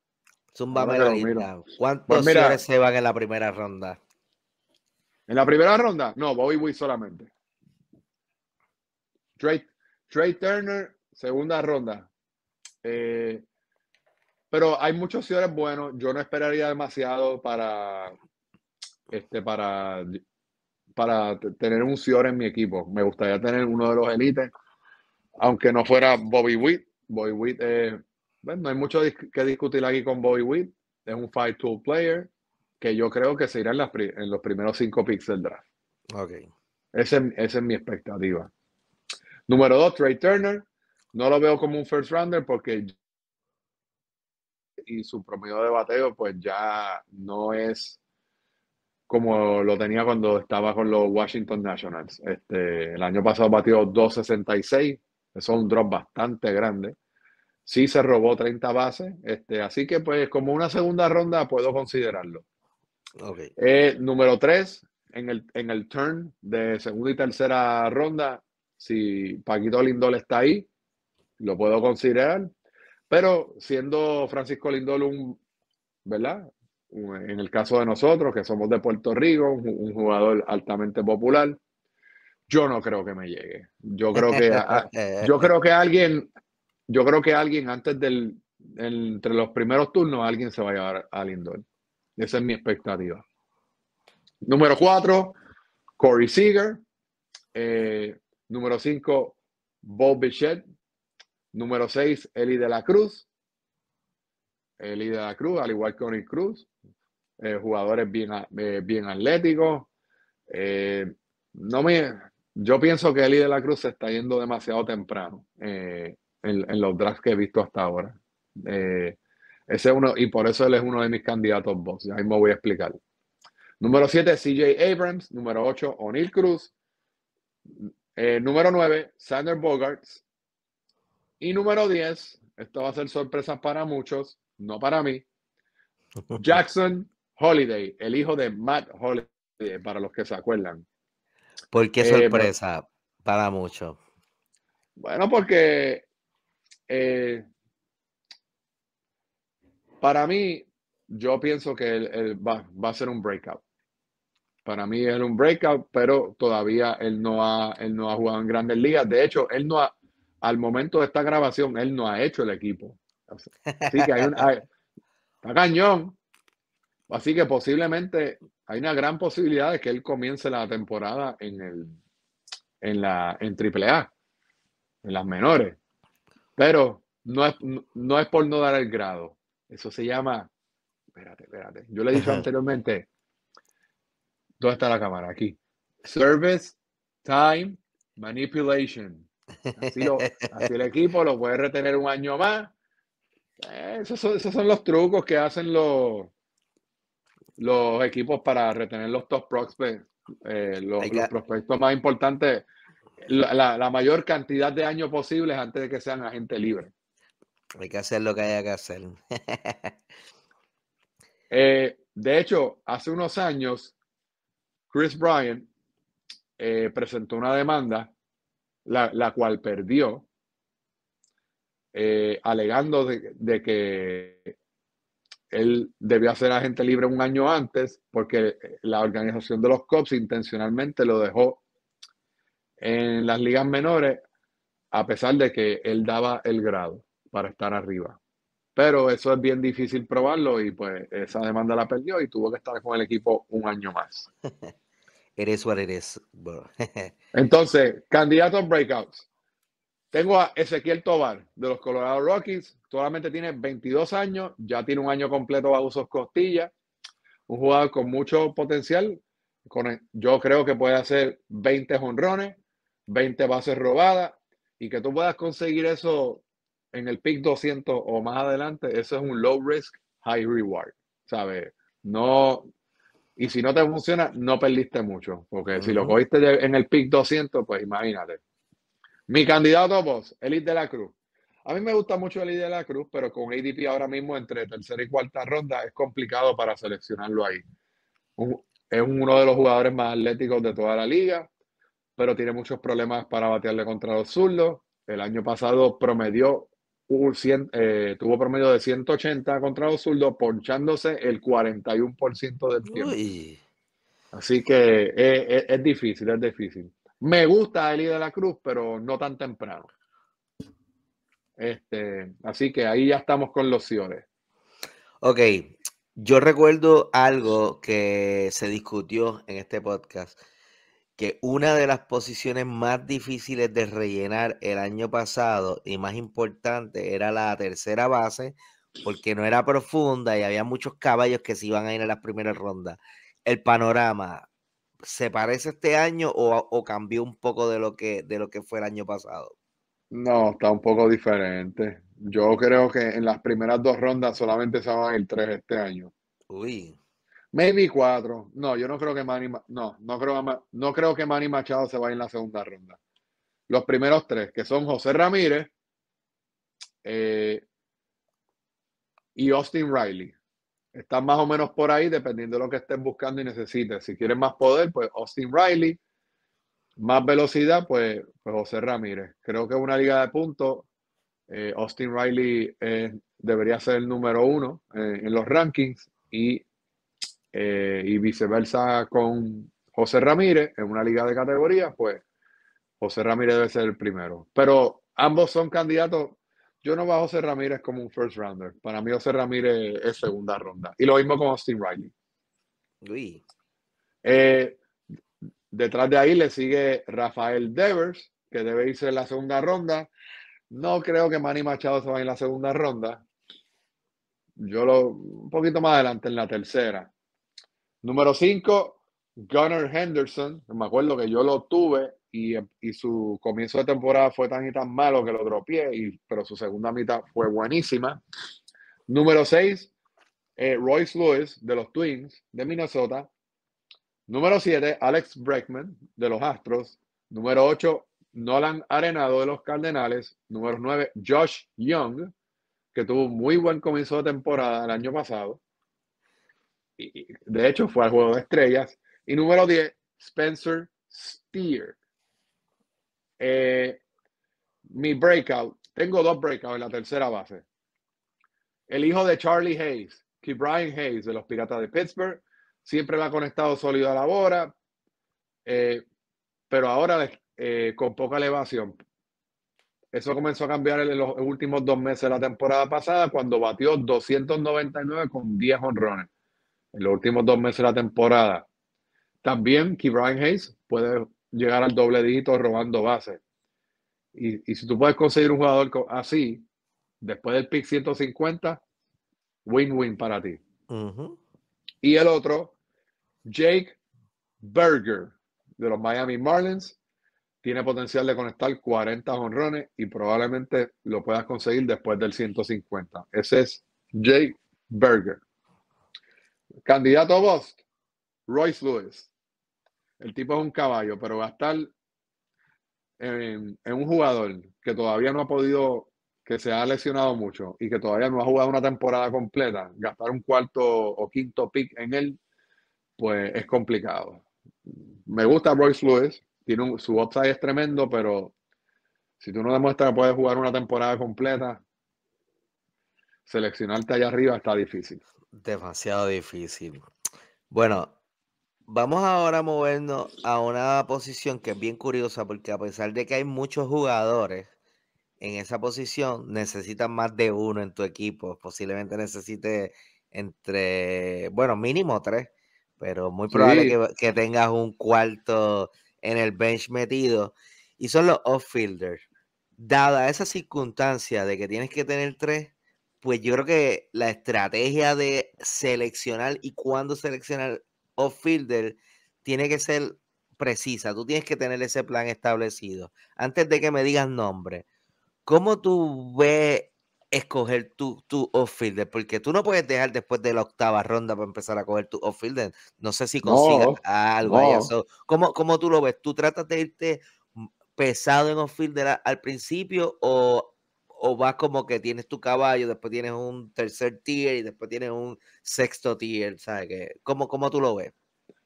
¿Cuántos pues ciores se van en la primera ronda? En la primera ronda, no, Bobby Witt solamente. Trey, Turner, segunda ronda. Eh, pero hay muchos señores buenos. Yo no esperaría demasiado para, este, para, para tener un señor en mi equipo. Me gustaría tener uno de los elites, aunque no fuera Bobby Witt. Bobby Witt, bueno, no hay mucho que discutir aquí con Bobby Witt. Es un 5-tool player que yo creo que se irá en, las en los primeros cinco picks del draft. esa es mi expectativa. Número dos, Trey Turner. No lo veo como un first rounder porque y su promedio de bateo pues ya no es como lo tenía cuando estaba con los Washington Nationals. Este, el año pasado batió 2.66, eso es un drop bastante grande. Sí se robó 30 bases, este, así que pues como una segunda ronda puedo considerarlo. Eh, número 3 en el, en el turn de segunda y tercera ronda, si Paquito Lindol está ahí, lo puedo considerar. Pero siendo Francisco Lindol un, ¿verdad? En el caso de nosotros, que somos de Puerto Rico, un, jugador altamente popular, yo no creo que me llegue. Yo creo que, yo creo que alguien, yo creo que alguien antes del, entre los primeros turnos, alguien se va a llevar a Lindol esa es mi expectativa. Número 4, Corey Seager. Eh, número 5, Bob Bichette. Número seis, Eli de la Cruz. Eli de la Cruz, al igual que Oni Cruz. Eh, jugadores bien, eh, atléticos. no me, yo pienso que Eli de la Cruz se está yendo demasiado temprano en, en, los drafts que he visto hasta ahora. Ese uno, y por eso él es uno de mis candidatos box. Ya mismo voy a explicar. Número 7, CJ Abrams. Número 8, O'Neill Cruz. Eh, número 9, Sander Bogarts. Y número 10, esto va a ser sorpresa para muchos, no para mí. Jackson Holiday, el hijo de Matt Holiday, para los que se acuerdan. ¿Por qué eh, sorpresa para muchos? Bueno, porque eh, para mí, yo pienso que él, va, a ser un breakout. Para mí es un breakout, pero todavía él no ha, él no ha jugado en grandes ligas. De hecho, él no ha, al momento de esta grabación, él no ha hecho el equipo. Así que hay un... está cañón. Así que posiblemente hay una gran posibilidad de que él comience la temporada en el en la en AAA, en las menores. Pero no no es por no dar el grado, eso se llama, espérate, espérate. Yo le dije anteriormente, ¿dónde está la cámara? Aquí. Service Time Manipulation. Así, el equipo lo puede retener un año más. esos, son, los trucos que hacen los, equipos para retener los top prospects, eh, los, prospectos más importantes, la, la, mayor cantidad de años posibles antes de que sean agente libre. Hay que hacer lo que haya que hacer. Eh, de hecho, hace unos años, Chris Bryan eh, presentó una demanda, la, cual perdió, eh, alegando de, que él debió hacer agente libre un año antes porque la organización de los cops intencionalmente lo dejó en las ligas menores a pesar de que él daba el grado para estar arriba. Pero eso es bien difícil probarlo y pues esa demanda la perdió y tuvo que estar con el equipo un año más. eres what eres, is. Entonces, candidatos breakouts. Tengo a Ezequiel Tobar de los Colorado Rockies. Solamente tiene 22 años, ya tiene un año completo a usos costillas. Un jugador con mucho potencial. Con, yo creo que puede hacer 20 jonrones, 20 bases robadas y que tú puedas conseguir eso en el pick 200 o más adelante, eso es un low risk, high reward, ¿sabes? No, y si no te funciona, no perdiste mucho, porque si lo cogiste en el pick 200, pues imagínate. Mi candidato, vos, Elite de la Cruz. A mí me gusta mucho Elite de la Cruz, pero con ADP ahora mismo entre tercera y cuarta ronda es complicado para seleccionarlo ahí. es uno de los jugadores más atléticos de toda la liga, pero tiene muchos problemas para batearle contra los zurdos. El año pasado promedió eh, tuvo promedio de 180 contra los zurdos, ponchándose el 41% del tiempo. Así que eh, eh, es, difícil, es difícil. Me gusta Eli de la Cruz, pero no tan temprano. Este, así que ahí ya estamos con los Ciores. Ok, yo recuerdo algo que se discutió en este podcast que una de las posiciones más difíciles de rellenar el año pasado y más importante era la tercera base, porque no era profunda y había muchos caballos que se iban a ir a las primeras rondas. El panorama, ¿se parece este año o, cambió un poco de lo, que, de lo que fue el año pasado? No, está un poco diferente. Yo creo que en las primeras dos rondas solamente se van a tres este año. Uy. Maybe cuatro. No, yo no creo que Manny, no, no creo, no creo que Manny Machado se vaya en la segunda ronda. Los primeros tres, que son José Ramírez eh, y Austin Riley. Están más o menos por ahí, dependiendo de lo que estén buscando y necesiten. Si quieren más poder, pues Austin Riley. Más velocidad, pues, pues José Ramírez. Creo que una liga de puntos. Eh, Austin Riley eh, debería ser el número uno en los rankings y eh, y viceversa con José Ramírez en una liga de categoría, pues José Ramírez debe ser el primero. Pero ambos son candidatos. Yo no veo a José Ramírez como un first rounder. Para mí José Ramírez es segunda ronda. Y lo mismo con Austin Riley. Eh, detrás de ahí le sigue Rafael Devers, que debe irse en la segunda ronda. No creo que Manny Machado se vaya en la segunda ronda. Yo lo, un poquito más adelante en la tercera. Número 5, Gunnar Henderson. Me acuerdo que yo lo tuve y, su comienzo de temporada fue tan y tan malo que lo dropié, y, pero su segunda mitad fue buenísima. Número 6, eh, Royce Lewis de los Twins de Minnesota. Número 7, Alex Breckman de los Astros. Número 8, Nolan Arenado de los Cardenales. Número 9, Josh Young, que tuvo un muy buen comienzo de temporada el año pasado de hecho, fue al Juego de Estrellas. Y número 10, Spencer Steer. Eh, mi breakout, tengo dos breakouts en la tercera base. El hijo de Charlie Hayes, que Brian Hayes de los Piratas de Pittsburgh, siempre la ha conectado sólido a la hora. Eh, pero ahora eh, con poca elevación. Eso comenzó a cambiar en los últimos dos meses de la temporada pasada, cuando batió 299 con 10 honrones en los últimos dos meses de la temporada. También que Brian Hayes puede llegar al doble dígito robando bases. Y, si tú puedes conseguir un jugador así, después del pick 150, win-win para ti. Y el otro, Jake Berger, de los Miami Marlins, tiene potencial de conectar 40 honrones y probablemente lo puedas conseguir después del 150. Ese es Jake Berger. Candidato a Royce Lewis. El tipo es un caballo, pero gastar en, un jugador que todavía no ha podido, que se ha lesionado mucho y que todavía no ha jugado una temporada completa, gastar un cuarto o quinto pick en él, pues es complicado. Me gusta Royce Lewis, tiene un, su upside es tremendo, pero si tú no demuestras que puedes jugar una temporada completa, seleccionarte allá arriba está difícil. Demasiado difícil. Bueno, vamos ahora a movernos a una posición que es bien curiosa porque a pesar de que hay muchos jugadores en esa posición, necesitan más de uno en tu equipo. Posiblemente necesite entre, bueno, mínimo tres, pero muy probable que, que, tengas un cuarto en el bench metido. Y son los off-fielders. Dada esa circunstancia de que tienes que tener tres, pues yo creo que la estrategia de seleccionar y cuándo seleccionar off-fielder tiene que ser precisa. Tú tienes que tener ese plan establecido. Antes de que me digas nombre, ¿cómo tú ves escoger tu, tu off-fielder? Porque tú no puedes dejar después de la octava ronda para empezar a coger tu off-fielder. No sé si consigas algo. ¿cómo, ¿Cómo, tú lo ves? ¿Tú tratas de irte pesado en off-fielder al principio o o vas como que tienes tu caballo, después tienes un tercer tier y después tienes un sexto tier, ¿sabes? qué? ¿cómo, ¿Cómo tú lo ves?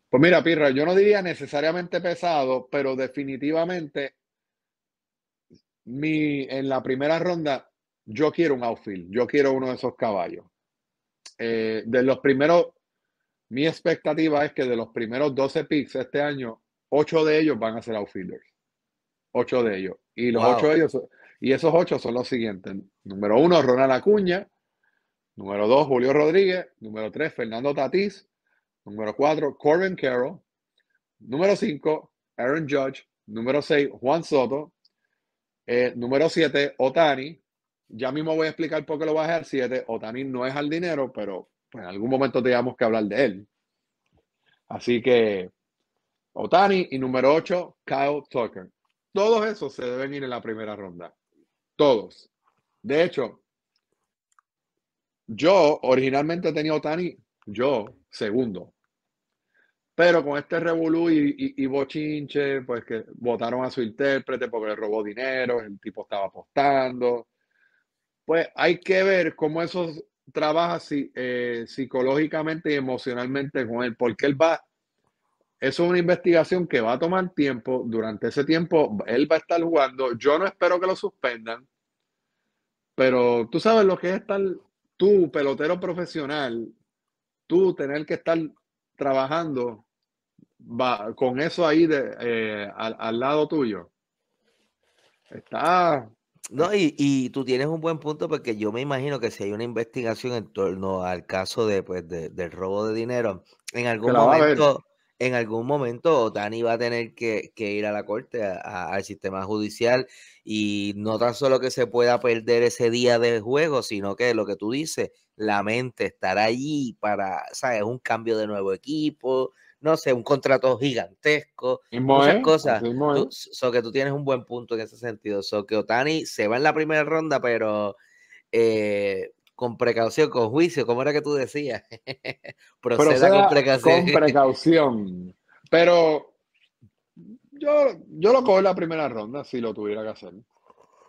Pues mira, Pirra, yo no diría necesariamente pesado, pero definitivamente mi, en la primera ronda yo quiero un outfield, yo quiero uno de esos caballos. Eh, de los primeros, mi expectativa es que de los primeros 12 picks este año, 8 de ellos van a ser outfielders. 8 de ellos. Y los 8 de ellos y esos ocho son los siguientes. Número uno, Ronald Acuña. Número dos, Julio Rodríguez. Número tres, Fernando Tatís. Número cuatro, Corbin Carroll. Número cinco, Aaron Judge. Número seis, Juan Soto. Eh, número siete, Otani. Ya mismo voy a explicar por qué lo bajé al siete. Otani no es al dinero, pero pues, en algún momento teníamos que hablar de él. Así que Otani y número ocho, Kyle Tucker. Todos esos se deben ir en la primera ronda. Todos. De hecho, yo originalmente tenía Tani, yo segundo. Pero con este revolú y, bochinche, pues que votaron a su intérprete porque le robó dinero, el tipo estaba apostando. Pues hay que ver cómo eso trabaja eh, psicológicamente y emocionalmente con él, porque él va eso es una investigación que va a tomar tiempo. Durante ese tiempo, él va a estar jugando. Yo no espero que lo suspendan, pero tú sabes lo que es estar tú, pelotero profesional, tú tener que estar trabajando con eso ahí eh, al, lado tuyo. Está. No, y, tú tienes un buen punto porque yo me imagino que si hay una investigación en torno al caso pues, del robo de dinero, en algún momento en algún momento Otani va a tener que, ir a la corte, al sistema judicial, y no tan solo que se pueda perder ese día de juego, sino que lo que tú dices, la mente estará allí para, ¿sabes? Un cambio de nuevo equipo, no sé, un contrato gigantesco, muchas cosas. so que tú tienes un buen punto en ese sentido. So que Otani se va en la primera ronda, pero eh, con precaución, con juicio, como era que tú decías. Proceda, con, precaución. con precaución. Pero yo, yo lo cojo en la primera ronda si lo tuviera que hacer.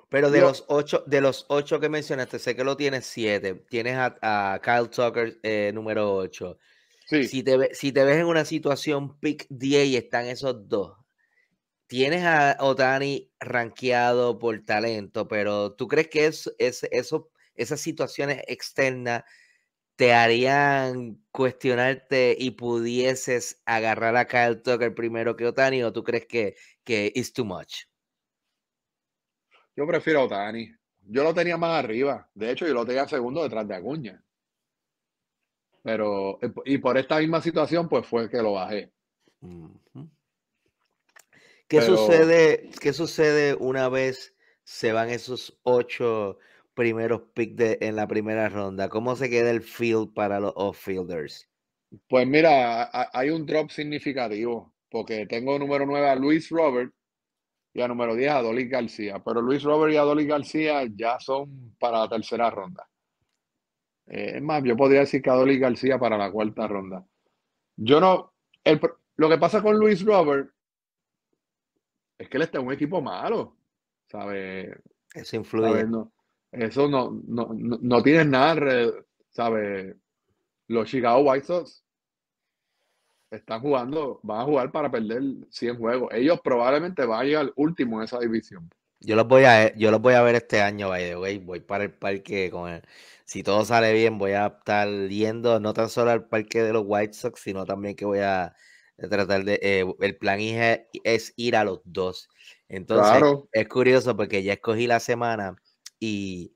Pero de los ocho, de los ocho que mencionaste, sé que lo tienes siete. Tienes a, Kyle Tucker eh, número ocho. Si, te, si te ves en una situación pick 10 y están esos dos, tienes a Otani rankeado por talento, pero ¿tú crees que es, es, esas situaciones externas te harían cuestionarte y pudieses agarrar a Kyle Tucker primero que Otani o tú crees que, es demasiado? too much? Yo prefiero a Otani. Yo lo tenía más arriba. De hecho, yo lo tenía segundo detrás de Acuña. Pero, eh, y por esta misma situación, pues fue que lo bajé. ¿Qué, sucede, ¿Qué sucede una vez se van esos ocho primeros picks de, en la primera ronda, ¿cómo se queda el field para los off Pues mira, hay un drop significativo, porque tengo número 9 a Luis Robert y a número 10 a Dolly García, pero Luis Robert y a Dolly García ya son para la tercera ronda. Eh, es más, yo podría decir que a Dolly García para la cuarta ronda. Yo no, lo que pasa con Luis Robert es que él está en un equipo malo, ¿sabes? Eso influye. Eso no, no, no, tienes nada, ¿sabes? Los Chicago White Sox están jugando, van a jugar para perder 100 juegos. Ellos probablemente van al último en esa división. Yo los voy a, yo los voy a ver este año, by the way. Voy para el parque con él. Si todo sale bien, voy a estar yendo no tan solo al parque de los White Sox, sino también que voy a tratar de. Eh, el plan es, es ir a los dos. Entonces, es curioso porque ya escogí la semana y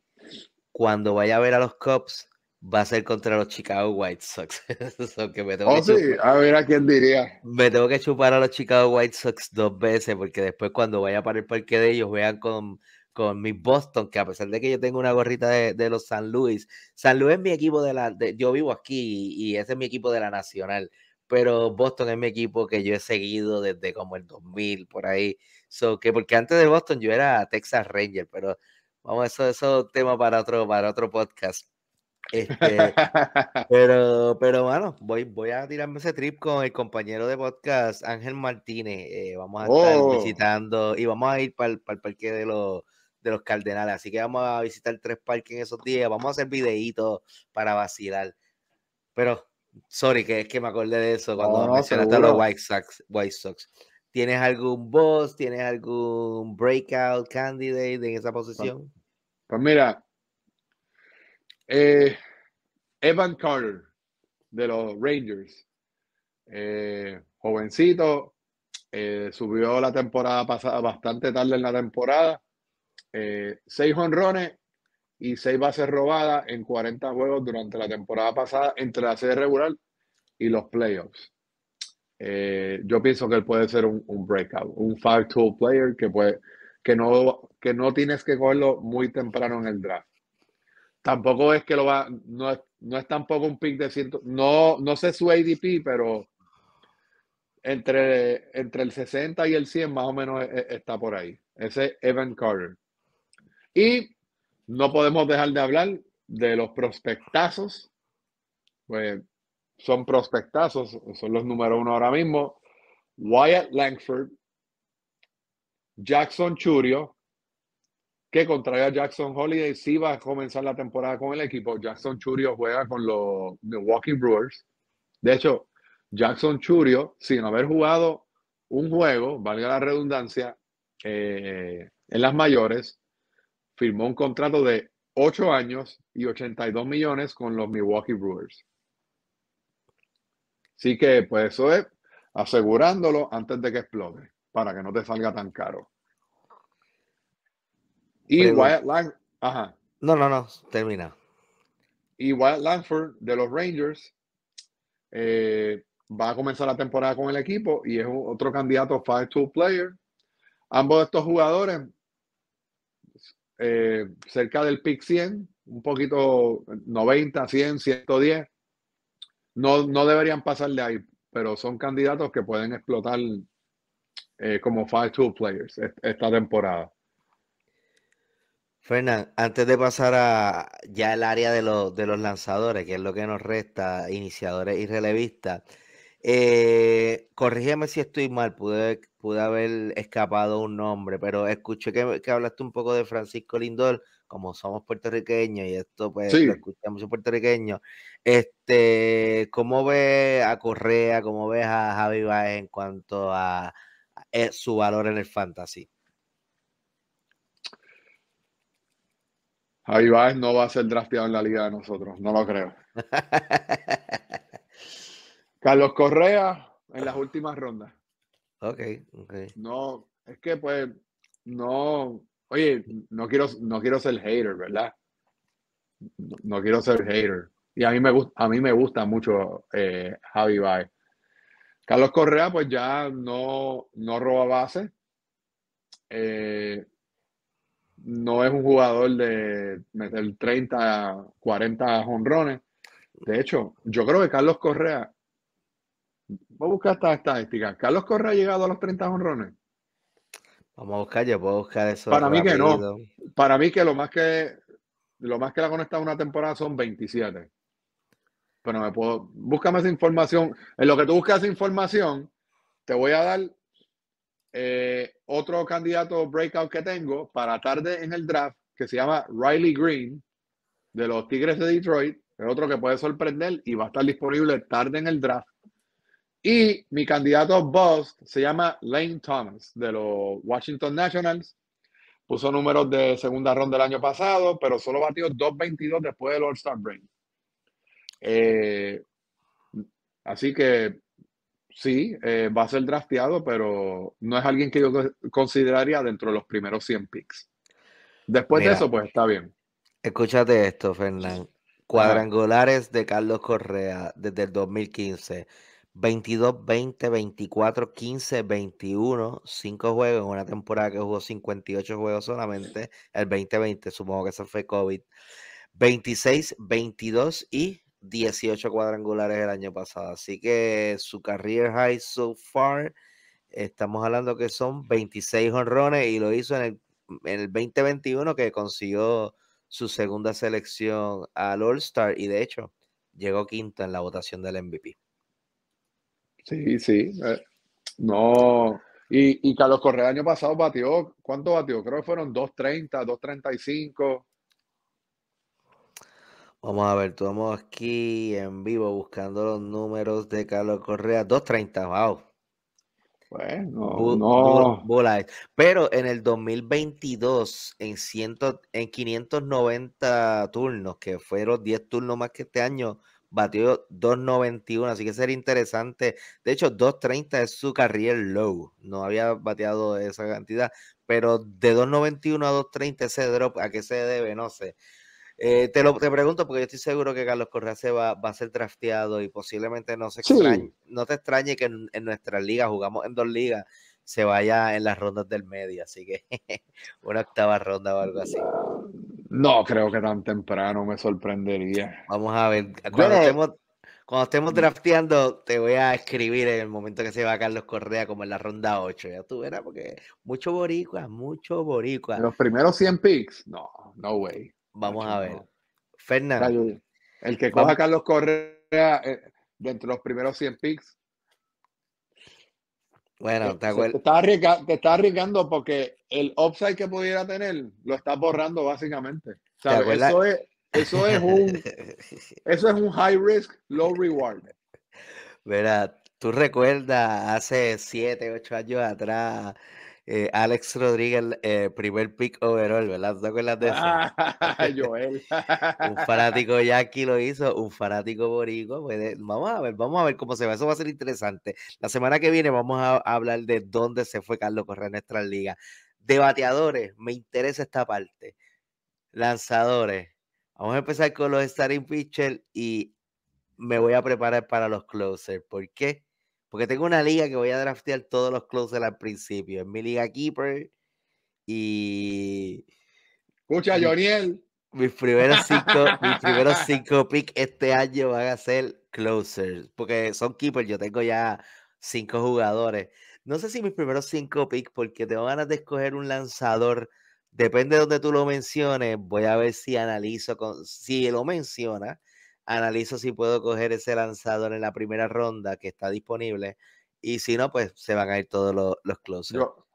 cuando vaya a ver a los Cubs va a ser contra los Chicago White Sox. que me oh, sí, a ver a quién diría. Me tengo que chupar a los Chicago White Sox dos veces porque después cuando vaya para el parque de ellos vean con, con mi Boston, que a pesar de que yo tengo una gorrita de, los San Luis, San Luis es mi equipo de la, yo vivo aquí y, ese es mi equipo de la nacional, pero Boston es mi equipo que yo he seguido desde como el 2000 por ahí. So que porque antes de Boston yo era Texas Ranger, pero Vamos, eso, eso es tema para otro, para otro podcast. Este, pero, pero bueno, voy, voy a tirarme ese trip con el compañero de podcast, Ángel Martínez. Eh, vamos a estar oh. visitando y vamos a ir para el, parque de los, de los Cardenales. Así que vamos a visitar tres parques en esos días. Vamos a hacer videitos para vacilar. Pero, sorry, que es que me acordé de eso cuando mencionaste a los White Sox, White Sox. ¿Tienes algún boss? ¿Tienes algún breakout candidate en esa posición? Pues mira, eh, Evan Carter de los Rangers, eh, jovencito, eh, subió la temporada pasada, bastante tarde en la temporada, seis honrones y seis bases robadas en 40 juegos durante la temporada pasada entre la serie regular y los playoffs. Eh, yo pienso que él puede ser un, breakout, un five-tool player que, puede, que, no, que no tienes que cogerlo muy temprano en el draft. Tampoco es que lo va, no es, tampoco un pick de ciento, no, no sé su ADP, pero entre, entre el 60 y el 100 más o menos e, e, está por ahí. Ese Evan Carter. Y no podemos dejar de hablar de los prospectazos. Pues son prospectazos, son los número uno ahora mismo. Wyatt Langford, Jackson Churio, que contrae a Jackson Holiday, si va a comenzar la temporada con el equipo. Jackson Churio juega con los Milwaukee Brewers. De hecho, Jackson Churio, sin haber jugado un juego, valga la redundancia, eh, en las mayores, firmó un contrato de 8 años y 82 millones con los Milwaukee Brewers. Así que, pues eso es asegurándolo antes de que explote, para que no te salga tan caro. Y Wyatt Langford... ajá. No, no, no, termina. Y Wyatt Langford de los Rangers eh, va a comenzar la temporada con el equipo y es otro candidato 5-2 player. Ambos de estos jugadores eh, cerca del pick 100, un poquito 90, 100, 110 no, no deberían pasarle ahí, pero son candidatos que pueden explotar eh, como 5-2 players e, esta temporada. Fernán, antes de pasar a ya el área de, de, los lanzadores, que es lo que nos resta, iniciadores y relevistas, eh, corrígeme si estoy mal, pude, haber escapado un nombre, pero escuché que, que hablaste un poco de Francisco Lindor como somos puertorriqueños y esto pues lo escuchamos en puertorriqueño, este, ¿cómo ves a Correa, cómo ves a Javi Báez en cuanto a, eh, su valor en el fantasy? Javi no va a ser drafteado en la liga de nosotros, no lo creo. Carlos Correa en las últimas rondas. Ok, ok. No, es que pues no, Oye, no quiero, no quiero ser hater, ¿verdad? No, quiero ser hater. Y a mí me, gusta, a mí me gusta mucho eh, Javi Bay. Carlos Correa, pues ya no, no roba bases. Eh, no es un jugador de meter 30, 40 jonrones. De hecho, yo creo que Carlos Correa, voy a buscar estas estadísticas. Carlos Correa ha llegado a los 30 jonrones. Vamos a buscar, yo puedo buscar eso. Para mí que no. Para mí que lo más que lo más que la conecta una temporada son 27. Pero me puedo. Búscame esa información. En lo que tú buscas información, te voy a dar eh, otro candidato breakout que tengo para tarde en el draft que se llama Riley Green de los Tigres de Detroit. Es otro que puede sorprender y va a estar disponible tarde en el draft. Y mi candidato boss se llama Lane Thomas de los Washington Nationals. Puso números de segunda ronda del año pasado, pero solo batió 2.22 después del All-Star Break. Eh, así que sí, eh, va a ser drafteado, pero no es alguien que yo consideraría dentro de los primeros 100 picks. Después de eso, pues está bien. Escúchate esto, Fernán. Cuadrangulares de Carlos Correa desde el 2015. 22, 20, 24, 15, 21, 5 juegos en una temporada que jugó 58 juegos solamente, el 2020 supongo que eso fue COVID, 26, 22 y 18 cuadrangulares el año pasado. Así que su career high so far, estamos hablando que son 26 honrones y lo hizo en el 2021 que consiguió su segunda selección al All Star y de hecho llegó quinto en la votación del MVP. Sí, sí. Eh, no. Y, Carlos Correa el año pasado batió, ¿cuánto batió? Creo que fueron 2.30, 2.35. Vamos a ver, estamos aquí en vivo buscando los números de Carlos Correa. 2.30, wow. Bueno, no. Pero en el 2022, en, ciento, en 590 turnos, que fueron 10 turnos más que este año, batió 2.91, así que sería interesante. De hecho, 2.30 es su carrera low, no había bateado esa cantidad, pero de 2.91 a 2.30 ese drop, ¿a qué se debe? No sé. Eh, te lo te pregunto porque yo estoy seguro que Carlos Correa se va, va a ser drafteado y posiblemente no se no te extrañe que en, nuestra liga, jugamos en dos ligas, se vaya en las rondas del medio, así que una octava ronda o algo así. No creo que tan temprano me sorprendería. Vamos a ver. Cuando, estemos, cuando drafteando, te voy a escribir en el momento que se va Carlos Correa, como en la ronda 8. Ya tú verás, porque mucho boricua, mucho boricua. Los primeros 100 picks, no, no way. Vamos a ver. Fernando. El que coja a Carlos Correa eh, dentro de los primeros 100 picks, bueno, te, está, arriesgando, porque el upside que pudiera tener lo está borrando básicamente. Eso, es, eso, es un, eso es un high risk, low reward. Verá, tú recuerdas hace 7, 8 años atrás eh, Alex Rodríguez, eh, primer pick overall, ¿verdad? ¿Te de eso? Ah, Joel. un fanático Jackie lo hizo, un fanático Borico. Pues, vamos a ver, vamos a ver cómo se va. Eso va a ser interesante. La semana que viene vamos a, hablar de dónde se fue Carlos Correa en nuestras ligas. De bateadores, me interesa esta parte. Lanzadores. Vamos a empezar con los starting pitchers y me voy a preparar para los closers. ¿Por qué? Porque tengo una liga que voy a draftear todos los closers al principio. Es mi liga keeper. Y. Escucha, Joniel. Mis primeros cinco, mis primeros cinco picks este año van a ser closers. Porque son keepers. Yo tengo ya cinco jugadores. No sé si mis primeros cinco picks, porque te van a escoger un lanzador. Depende de donde tú lo menciones. Voy a ver si analizo. Con, si lo menciona analizo si puedo coger ese lanzador en la primera ronda que está disponible. Y si no, pues se van a ir todos los, los Yo,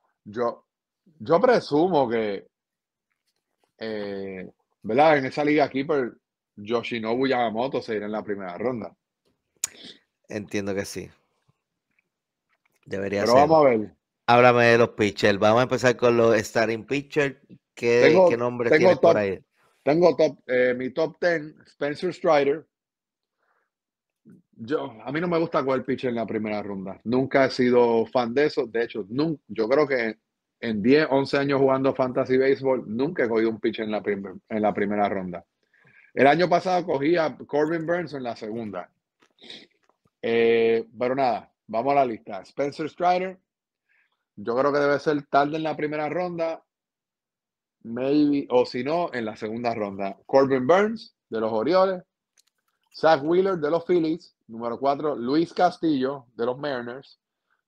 yo, presumo que, eh, ¿verdad? En esa liga aquí, Keeper, pues, Yoshinobu Yamamoto se irá en la primera ronda. Entiendo que sí. Debería Pero ser. vamos a ver. Háblame de los pitchers. Vamos a empezar con los starting pitchers. ¿Qué, nombre ¿qué nombre por ahí? Tengo eh, mi top 10, Spencer Strider. Yo, a mí no me gusta coger pitcher en la primera ronda. Nunca he sido fan de eso. De hecho, yo creo que en 10, 11 años jugando fantasy baseball, nunca he cogido un pitcher en la, en la primera ronda. El año pasado cogí a Corbin Burns en la segunda. Eh, pero nada, vamos a la lista. Spencer Strider, yo creo que debe ser tarde en la primera ronda maybe, o si no, en la segunda ronda. Corbin Burns de los Orioles, Zach Wheeler de los Phillies, número 4, Luis Castillo de los Mariners,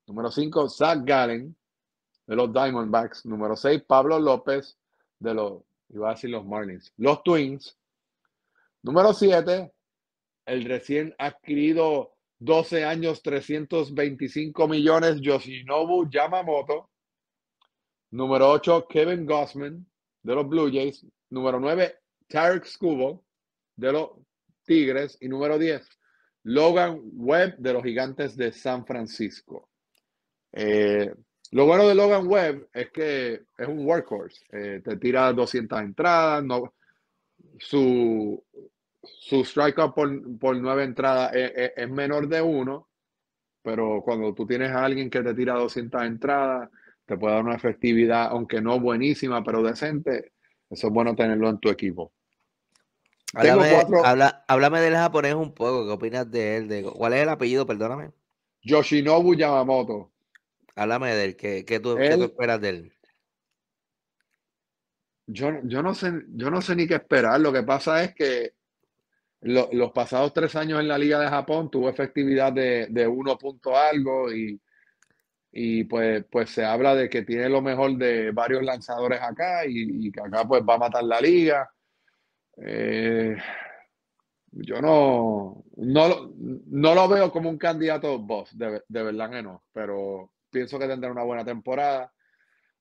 número 5, Zach Gallen de los Diamondbacks, número 6, Pablo López de los, iba los Marlins, los Twins, número 7, el recién adquirido 12 años, 325 millones, Yoshinobu Yamamoto. Número 8, Kevin Gossman de los Blue Jays. Número 9, Tarek Scubo de los Tigres. Y número 10, Logan Webb de los Gigantes de San Francisco. Eh, lo bueno de Logan Webb es que es un workhorse. Eh, te tira 200 entradas. No, su, su strikeout por, por nueve entradas es, es, menor de uno. Pero cuando tú tienes a alguien que te tira 200 entradas, te puede dar una efectividad, aunque no buenísima, pero decente. Eso es bueno tenerlo en tu equipo. Háblame, del japonés un poco, ¿qué opinas de él? ¿Cuál es el apellido? Perdóname. Yoshinobu Yamamoto. Háblame de él, ¿qué, tú, esperas de él? Yo, yo, no sé, yo no sé ni qué esperar. Lo que pasa es que los pasados tres años en la Liga de Japón tuvo efectividad de, de uno punto algo y y pues, pues se habla de que tiene lo mejor de varios lanzadores acá y, que acá pues va a matar la liga. Eh, yo no, no, lo veo como un candidato boss, de, verdad que no, pero pienso que tendrá una buena temporada,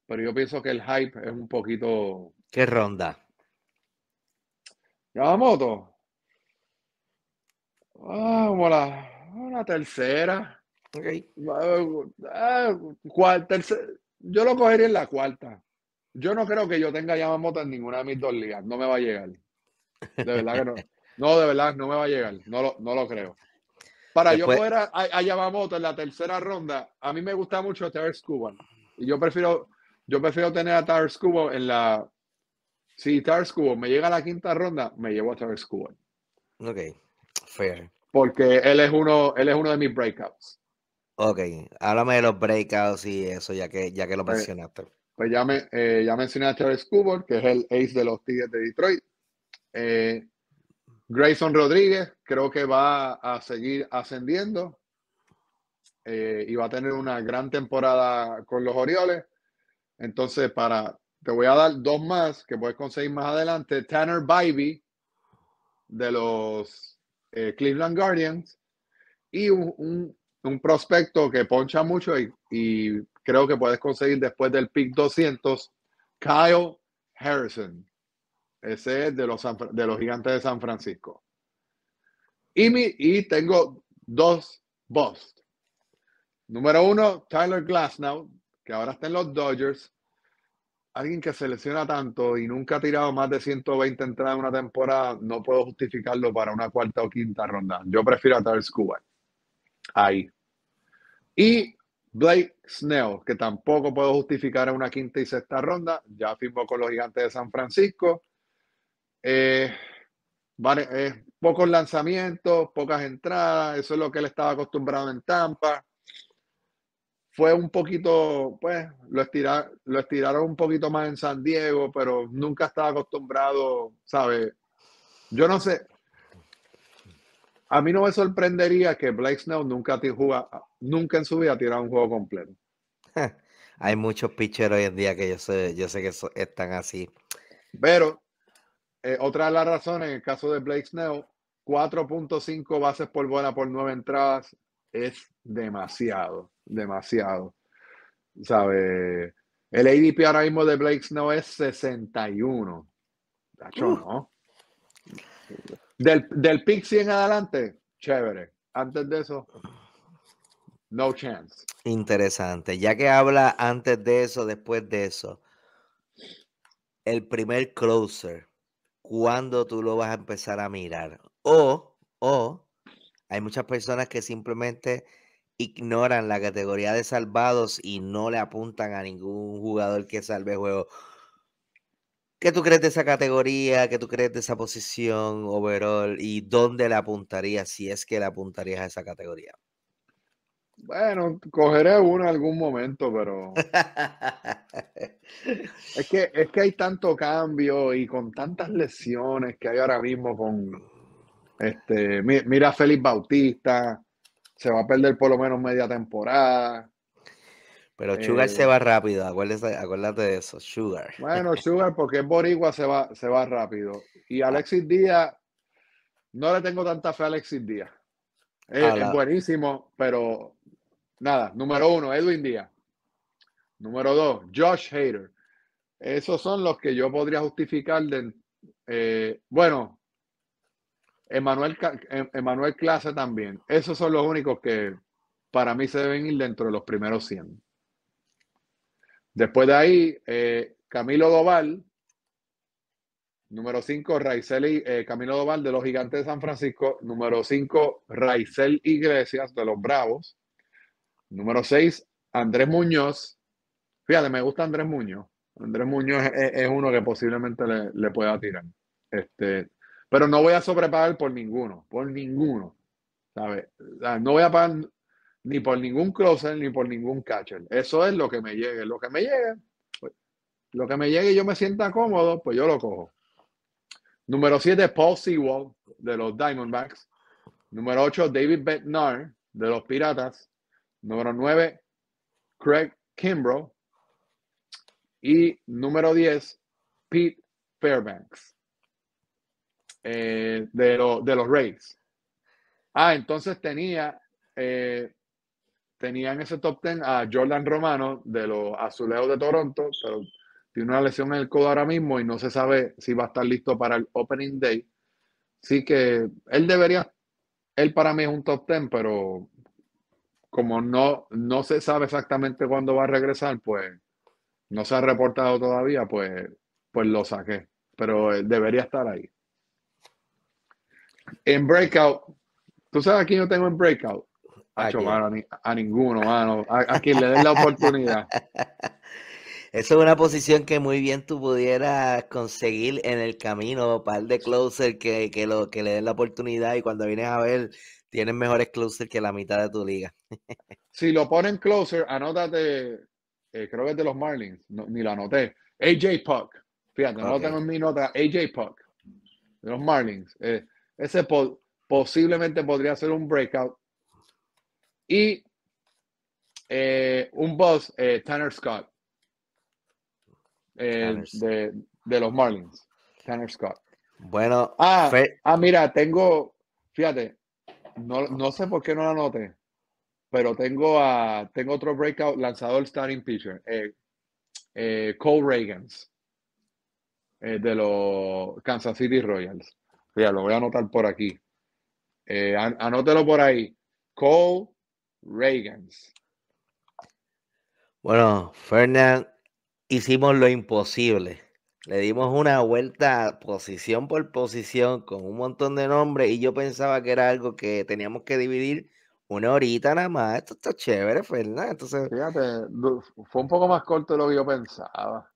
pero yo pienso que el hype es un poquito... ¿Qué ronda? ya Ah, Vamos a la tercera yo lo cogería en la cuarta. Yo no creo que yo tenga Yamamoto en ninguna de mis dos ligas. No me va a llegar. De verdad que no. No, de verdad, no me va a llegar. No lo, no lo creo. Para yo poder a, Yamamoto en la tercera ronda, a mí me gusta mucho Tavares Cuban. Y yo prefiero, yo prefiero tener a Cubo Cuban en la. Si Tavares Cuban me llega a la quinta ronda, me llevo a Tavares Cuban. Ok, fair. Porque él es uno, él es uno de mis breakouts. Ok, háblame de los breakouts y eso, ya que, ya que lo pues, mencionaste. Pues ya, me, eh, ya mencioné a Charles Kubor, que es el ace de los Tigers de Detroit. Eh, Grayson Rodríguez creo que va a seguir ascendiendo eh, y va a tener una gran temporada con los Orioles. Entonces, para te voy a dar dos más que puedes conseguir más adelante. Tanner Bybee de los Cleveland Guardians y un, un prospecto que poncha mucho y, creo que puedes conseguir después del pick 200, Kyle Harrison. Ese es de los, de los gigantes de San Francisco. Y, y tengo dos busts. Número uno, Tyler Glasnow, que ahora está en los Dodgers. Alguien que selecciona tanto y nunca ha tirado más de 120 entradas en una temporada, no puedo justificarlo para una cuarta o quinta ronda. Yo prefiero a Tyler Skubal ahí. Y Blake Snell, que tampoco puedo justificar en una quinta y sexta ronda, ya firmó con los gigantes de San Francisco. Eh, vale, eh, pocos lanzamientos, pocas entradas, eso es lo que él estaba acostumbrado en Tampa. Fue un poquito, pues, lo, lo estiraron un poquito más en San Diego, pero nunca estaba acostumbrado, ¿sabes? Yo no sé, a mí no me sorprendería que Blake Snow nunca, nunca en su vida tirado un juego completo. Hay muchos pitchers hoy en día que yo sé, yo sé que están así. Pero eh, otra de las razones, en el caso de Blake Snow, 4.5 bases por bola por nueve entradas es demasiado, demasiado. ¿Sabe? El ADP ahora mismo de Blake Snow es 61. ¿no? Del, del Pixie en adelante, chévere. Antes de eso, no chance. Interesante. Ya que habla antes de eso, después de eso, el primer closer, ¿cuándo tú lo vas a empezar a mirar? O, o, hay muchas personas que simplemente ignoran la categoría de salvados y no le apuntan a ningún jugador que salve juego. ¿Qué tú crees de esa categoría? ¿Qué tú crees de esa posición overall? ¿Y dónde la apuntarías si es que la apuntarías a esa categoría? Bueno, cogeré una en algún momento, pero. es, que, es que hay tanto cambio y con tantas lesiones que hay ahora mismo con. Este, mira a Bautista, se va a perder por lo menos media temporada. Pero Sugar se eh. va rápido, acuérdate, de eso, Sugar. Bueno, Sugar porque es boricua, se va, se va rápido. Y ah. Alexis Díaz, no le tengo tanta fe a Alexis Díaz. Es, buenísimo, pero nada, número uno, Edwin Díaz. Número dos, Josh Hader. Esos son los que yo podría justificar. De, eh, bueno, Emanuel, e, Emanuel Clase también. Esos son los únicos que para mí se deben ir dentro de los primeros 100. Después de ahí, eh, Camilo Doval, número 5, Raizel, y... Eh, Camilo Doval de los Gigantes de San Francisco, número 5, Raizel Iglesias de los Bravos, número 6, Andrés Muñoz. Fíjate, me gusta Andrés Muñoz. Andrés Muñoz es, uno que posiblemente le, pueda tirar. Este, pero no voy a sobrepagar por ninguno, por ninguno. ¿sabe? No voy a pagar ni por ningún closer, ni por ningún catcher. Eso es lo que me llegue. Lo que me llegue, pues, lo que me llegue y yo me sienta cómodo, pues yo lo cojo. Número 7, Paul Sewell, de los Diamondbacks. Número 8, David Bednar, de los Piratas. Número 9, Craig Kimbrough. Y número 10, Pete Fairbanks, eh, de, los Rays. Ah, entonces tenía eh, tenía en ese top 10 a Jordan Romano de los Azulejos de Toronto, pero tiene una lesión en el codo ahora mismo y no se sabe si va a estar listo para el Opening Day. Así que él debería, él para mí es un top 10, pero como no, no se sabe exactamente cuándo va a regresar, pues no se ha reportado todavía, pues, pues lo saqué. Pero debería estar ahí. En Breakout, ¿tú sabes a quién yo tengo en Breakout? Ah, ¿A, ninguno, A, quien le den la oportunidad. Esa es una posición que muy bien tú pudieras conseguir en el camino, par de closer que, lo, que le den la oportunidad y cuando vienes a ver, tienes mejores closer que la mitad de tu liga. si lo ponen closer, anótate, eh, creo que es de los Marlins, ni lo anoté. AJ Puck, fíjate, no tengo en mi nota, AJ Puck, de los Marlins. Eh, ese posiblemente podría ser un breakout y eh, un boss, eh, Tanner Scott, eh, de, los Marlins. Tanner Scott. Bueno, ah, ah mira, tengo, fíjate, no, sé por qué no la noté, pero tengo, a, tengo otro breakout lanzador starting pitcher, Cole Reagans, de los Kansas City Royals. ya lo voy a anotar por aquí. anótelo por ahí. Cole Reagans. Bueno, Fernand, hicimos lo imposible. Le dimos una vuelta posición por posición con un montón de nombres y yo pensaba que era algo que teníamos que dividir una horita nada más. Esto está chévere, Fernández. Entonces... Fíjate, fue un poco más corto de lo que yo pensaba.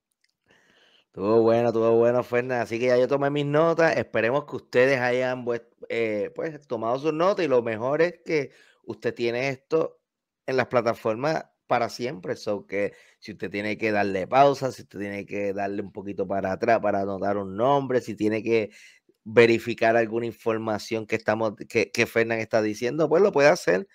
Estuvo bueno, estuvo bueno, Fernández. Así que ya yo tomé mis notas. Esperemos que ustedes hayan eh, pues, tomado sus notas y lo mejor es que usted tiene esto en las plataformas para siempre. So que si usted tiene que darle pausa, si usted tiene que darle un poquito para atrás para anotar un nombre, si tiene que verificar alguna información que estamos, que, Fernán está diciendo, pues lo puede hacer.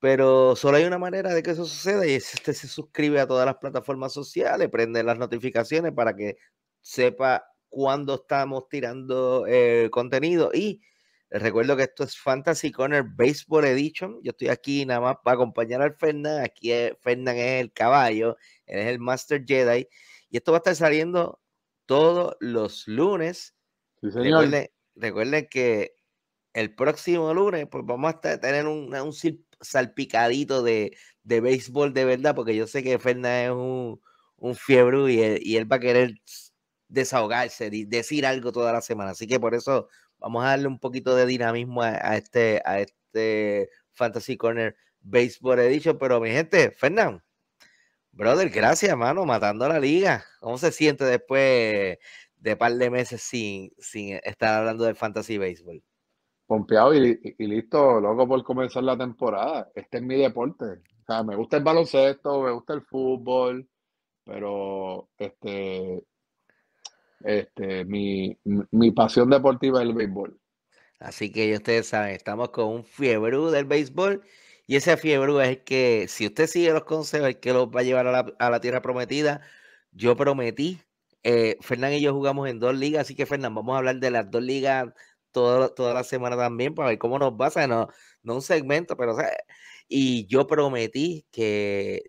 Pero solo hay una manera de que eso suceda y es que usted se suscribe a todas las plataformas sociales, prende las notificaciones para que sepa cuándo estamos tirando eh, contenido y recuerdo que esto es Fantasy Corner Baseball Edition. Yo estoy aquí nada más para acompañar al Fernán. Aquí Fernán es el caballo, él es el Master Jedi. Y esto va a estar saliendo todos los lunes. Recuerden, que el próximo lunes pues, vamos a tener un, salpicadito de, béisbol de verdad, porque yo sé que Fernán es un, fiebre y él, va a querer desahogarse, y decir algo toda la semana. Así que por eso vamos a darle un poquito de dinamismo a, este, a este Fantasy Corner Baseball Edition. Pero mi gente, Fernán, brother, gracias, mano, matando a la liga. ¿Cómo se siente después de par de meses sin, estar hablando del Fantasy Baseball? Pompeado y, y, listo, loco por comenzar la temporada. Este es mi deporte. O sea, me gusta el baloncesto, me gusta el fútbol, pero este, este, mi, pasión deportiva es el béisbol. Así que ustedes saben, estamos con un fiebre del béisbol y ese fiebre es que si usted sigue los consejos, que los va a llevar a la, tierra prometida, yo prometí. Eh, Fernán y yo jugamos en dos ligas, así que Fernán, vamos a hablar de las dos ligas toda, la semana también para ver cómo nos pasa, no, un segmento, pero y yo prometí que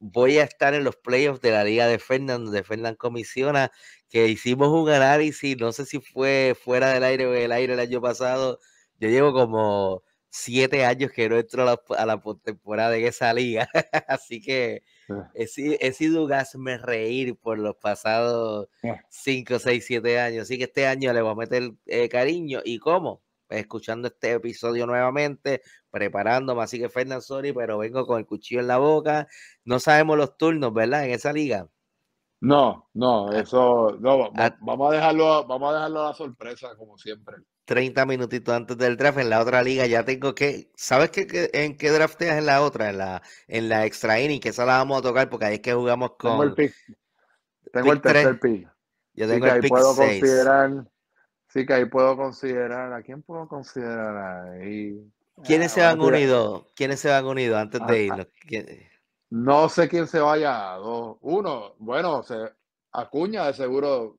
voy a estar en los playoffs de la Liga de Fernand, donde Fernand comisiona, que hicimos un análisis, no sé si fue fuera del aire o el aire el año pasado. Yo llevo como siete años que no entro a la, temporada la postemporada en esa liga, así que ah. he, he sido gasme reír por los pasados ah. cinco, seis, siete años. Así que este año le voy a meter eh, cariño. ¿Y cómo? escuchando este episodio nuevamente, preparándome. Así que, Fernando sorry, pero vengo con el cuchillo en la boca. No sabemos los turnos, ¿verdad? En esa liga. No, no, ah. eso, no, ah. vamos a dejarlo, vamos a dejarlo la sorpresa, como siempre. 30 minutitos antes del draft en la otra liga, ya tengo que, ¿sabes qué, qué en qué drafteas en la otra? En la, en la extra inning, que esa la vamos a tocar porque ahí es que jugamos con. Tengo el pick. Tengo el tercer pick. Yo tengo el pick puedo considerar Sí, que ahí puedo considerar, ¿a quién puedo considerar ahí? ¿Quiénes eh, se van unidos? ¿Quiénes se van unidos antes de ah, irnos? Ah. No sé quién se vaya. Dos. Uno, bueno, se, Acuña de seguro.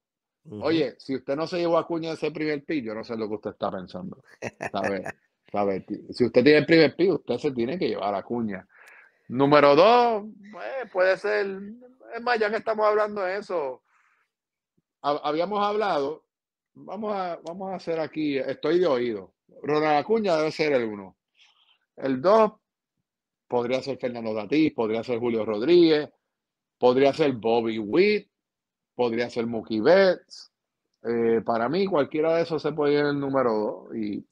Oye, si usted no se llevó a Acuña ese primer pillo yo no sé lo que usted está pensando. Si usted tiene el primer pi, usted se tiene que llevar a Acuña. Número dos, eh, puede ser. Es más, ya que estamos hablando de eso, habíamos hablado vamos a, vamos a hacer aquí, estoy de oído. Ronald Acuña debe ser el uno. El dos podría ser Fernando Tatís, podría ser Julio Rodríguez, podría ser Bobby Witt, podría ser Mookie Betts. Eh, para mí, cualquiera de esos se puede ir en el número 2. Y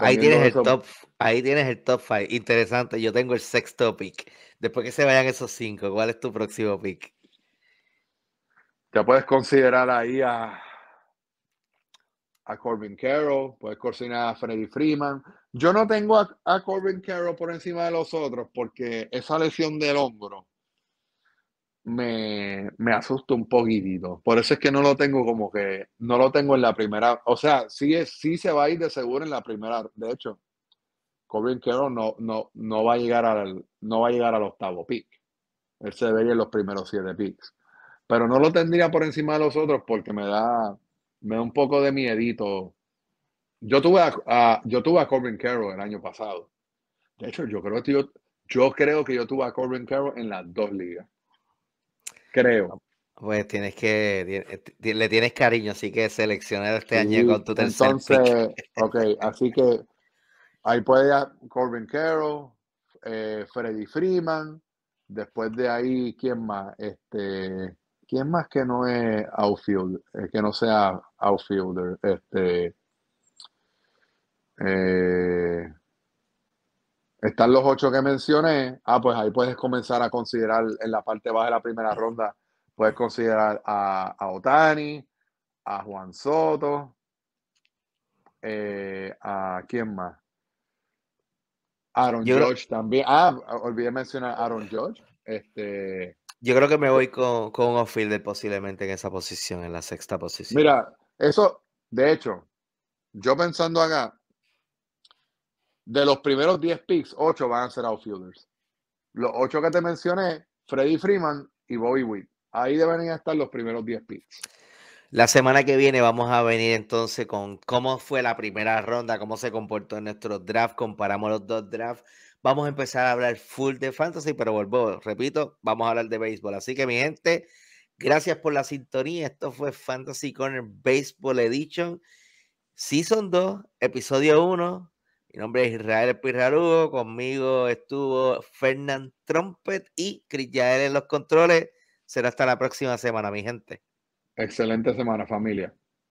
ahí tienes, el top, ahí tienes el top 5. Interesante, yo tengo el sexto pick. Después que se vayan esos cinco, ¿cuál es tu próximo pick? te puedes considerar ahí a a Corbin Carroll, puedes cocinar a Freddy Freeman. Yo no tengo a, Corbin Carroll por encima de los otros porque esa lesión del hombro me, me asusta un poquitito. Por eso es que no lo tengo como que, no lo tengo en la primera, o sea, sí, se va a ir de seguro en la primera. De hecho, Corbin Carroll no, no, no, va a llegar al, no va a llegar al octavo pick. Él se vería en los primeros siete picks. Pero no lo tendría por encima de los otros porque me da, me da un poco de miedito. Yo tuve a, yo tuve a Corbin Carroll el año pasado. De hecho, yo creo que yo, creo que yo tuve a Corbin Carroll en las dos ligas. Creo. Pues tienes que, le tienes cariño, así que seleccionar este año con tu tercer Entonces, ok, así que ahí puede ir Corbin Carroll, eh, Freddy Freeman, después de ahí, ¿quién más? Este, ¿Quién más que no es outfield, eh, que no sea outfielder? Este, eh, están los ocho que mencioné. Ah, pues ahí puedes comenzar a considerar en la parte baja de la primera ronda, puedes considerar a, Otani, a Juan Soto, eh, a quién más. Aaron George también. Ah, olvidé mencionar a Aaron George. Este, yo creo que me eh voy con, con un off-fielder posiblemente en esa posición, en la sexta posición. Mira, eso, de hecho, yo pensando acá, de los primeros 10 picks, 8 van a ser outfielders. Los 8 que te mencioné, Freddy Freeman y Bobby Witt. Ahí deben estar los primeros 10 picks. La semana que viene vamos a venir entonces con cómo fue la primera ronda, cómo se comportó en nuestro draft, comparamos los dos drafts, vamos a empezar a hablar full de fantasy, pero vuelvo, repito, vamos a hablar de béisbol. Así que mi gente, gracias por la sintonía. Esto fue Fantasy Corner Baseball Edition, Season 2, Episodio 1. Mi nombre es Israel Pirrarugo. conmigo estuvo Fernand Trumpet y Yael en los controles. Será hasta la próxima semana, mi gente. Excelente semana, familia.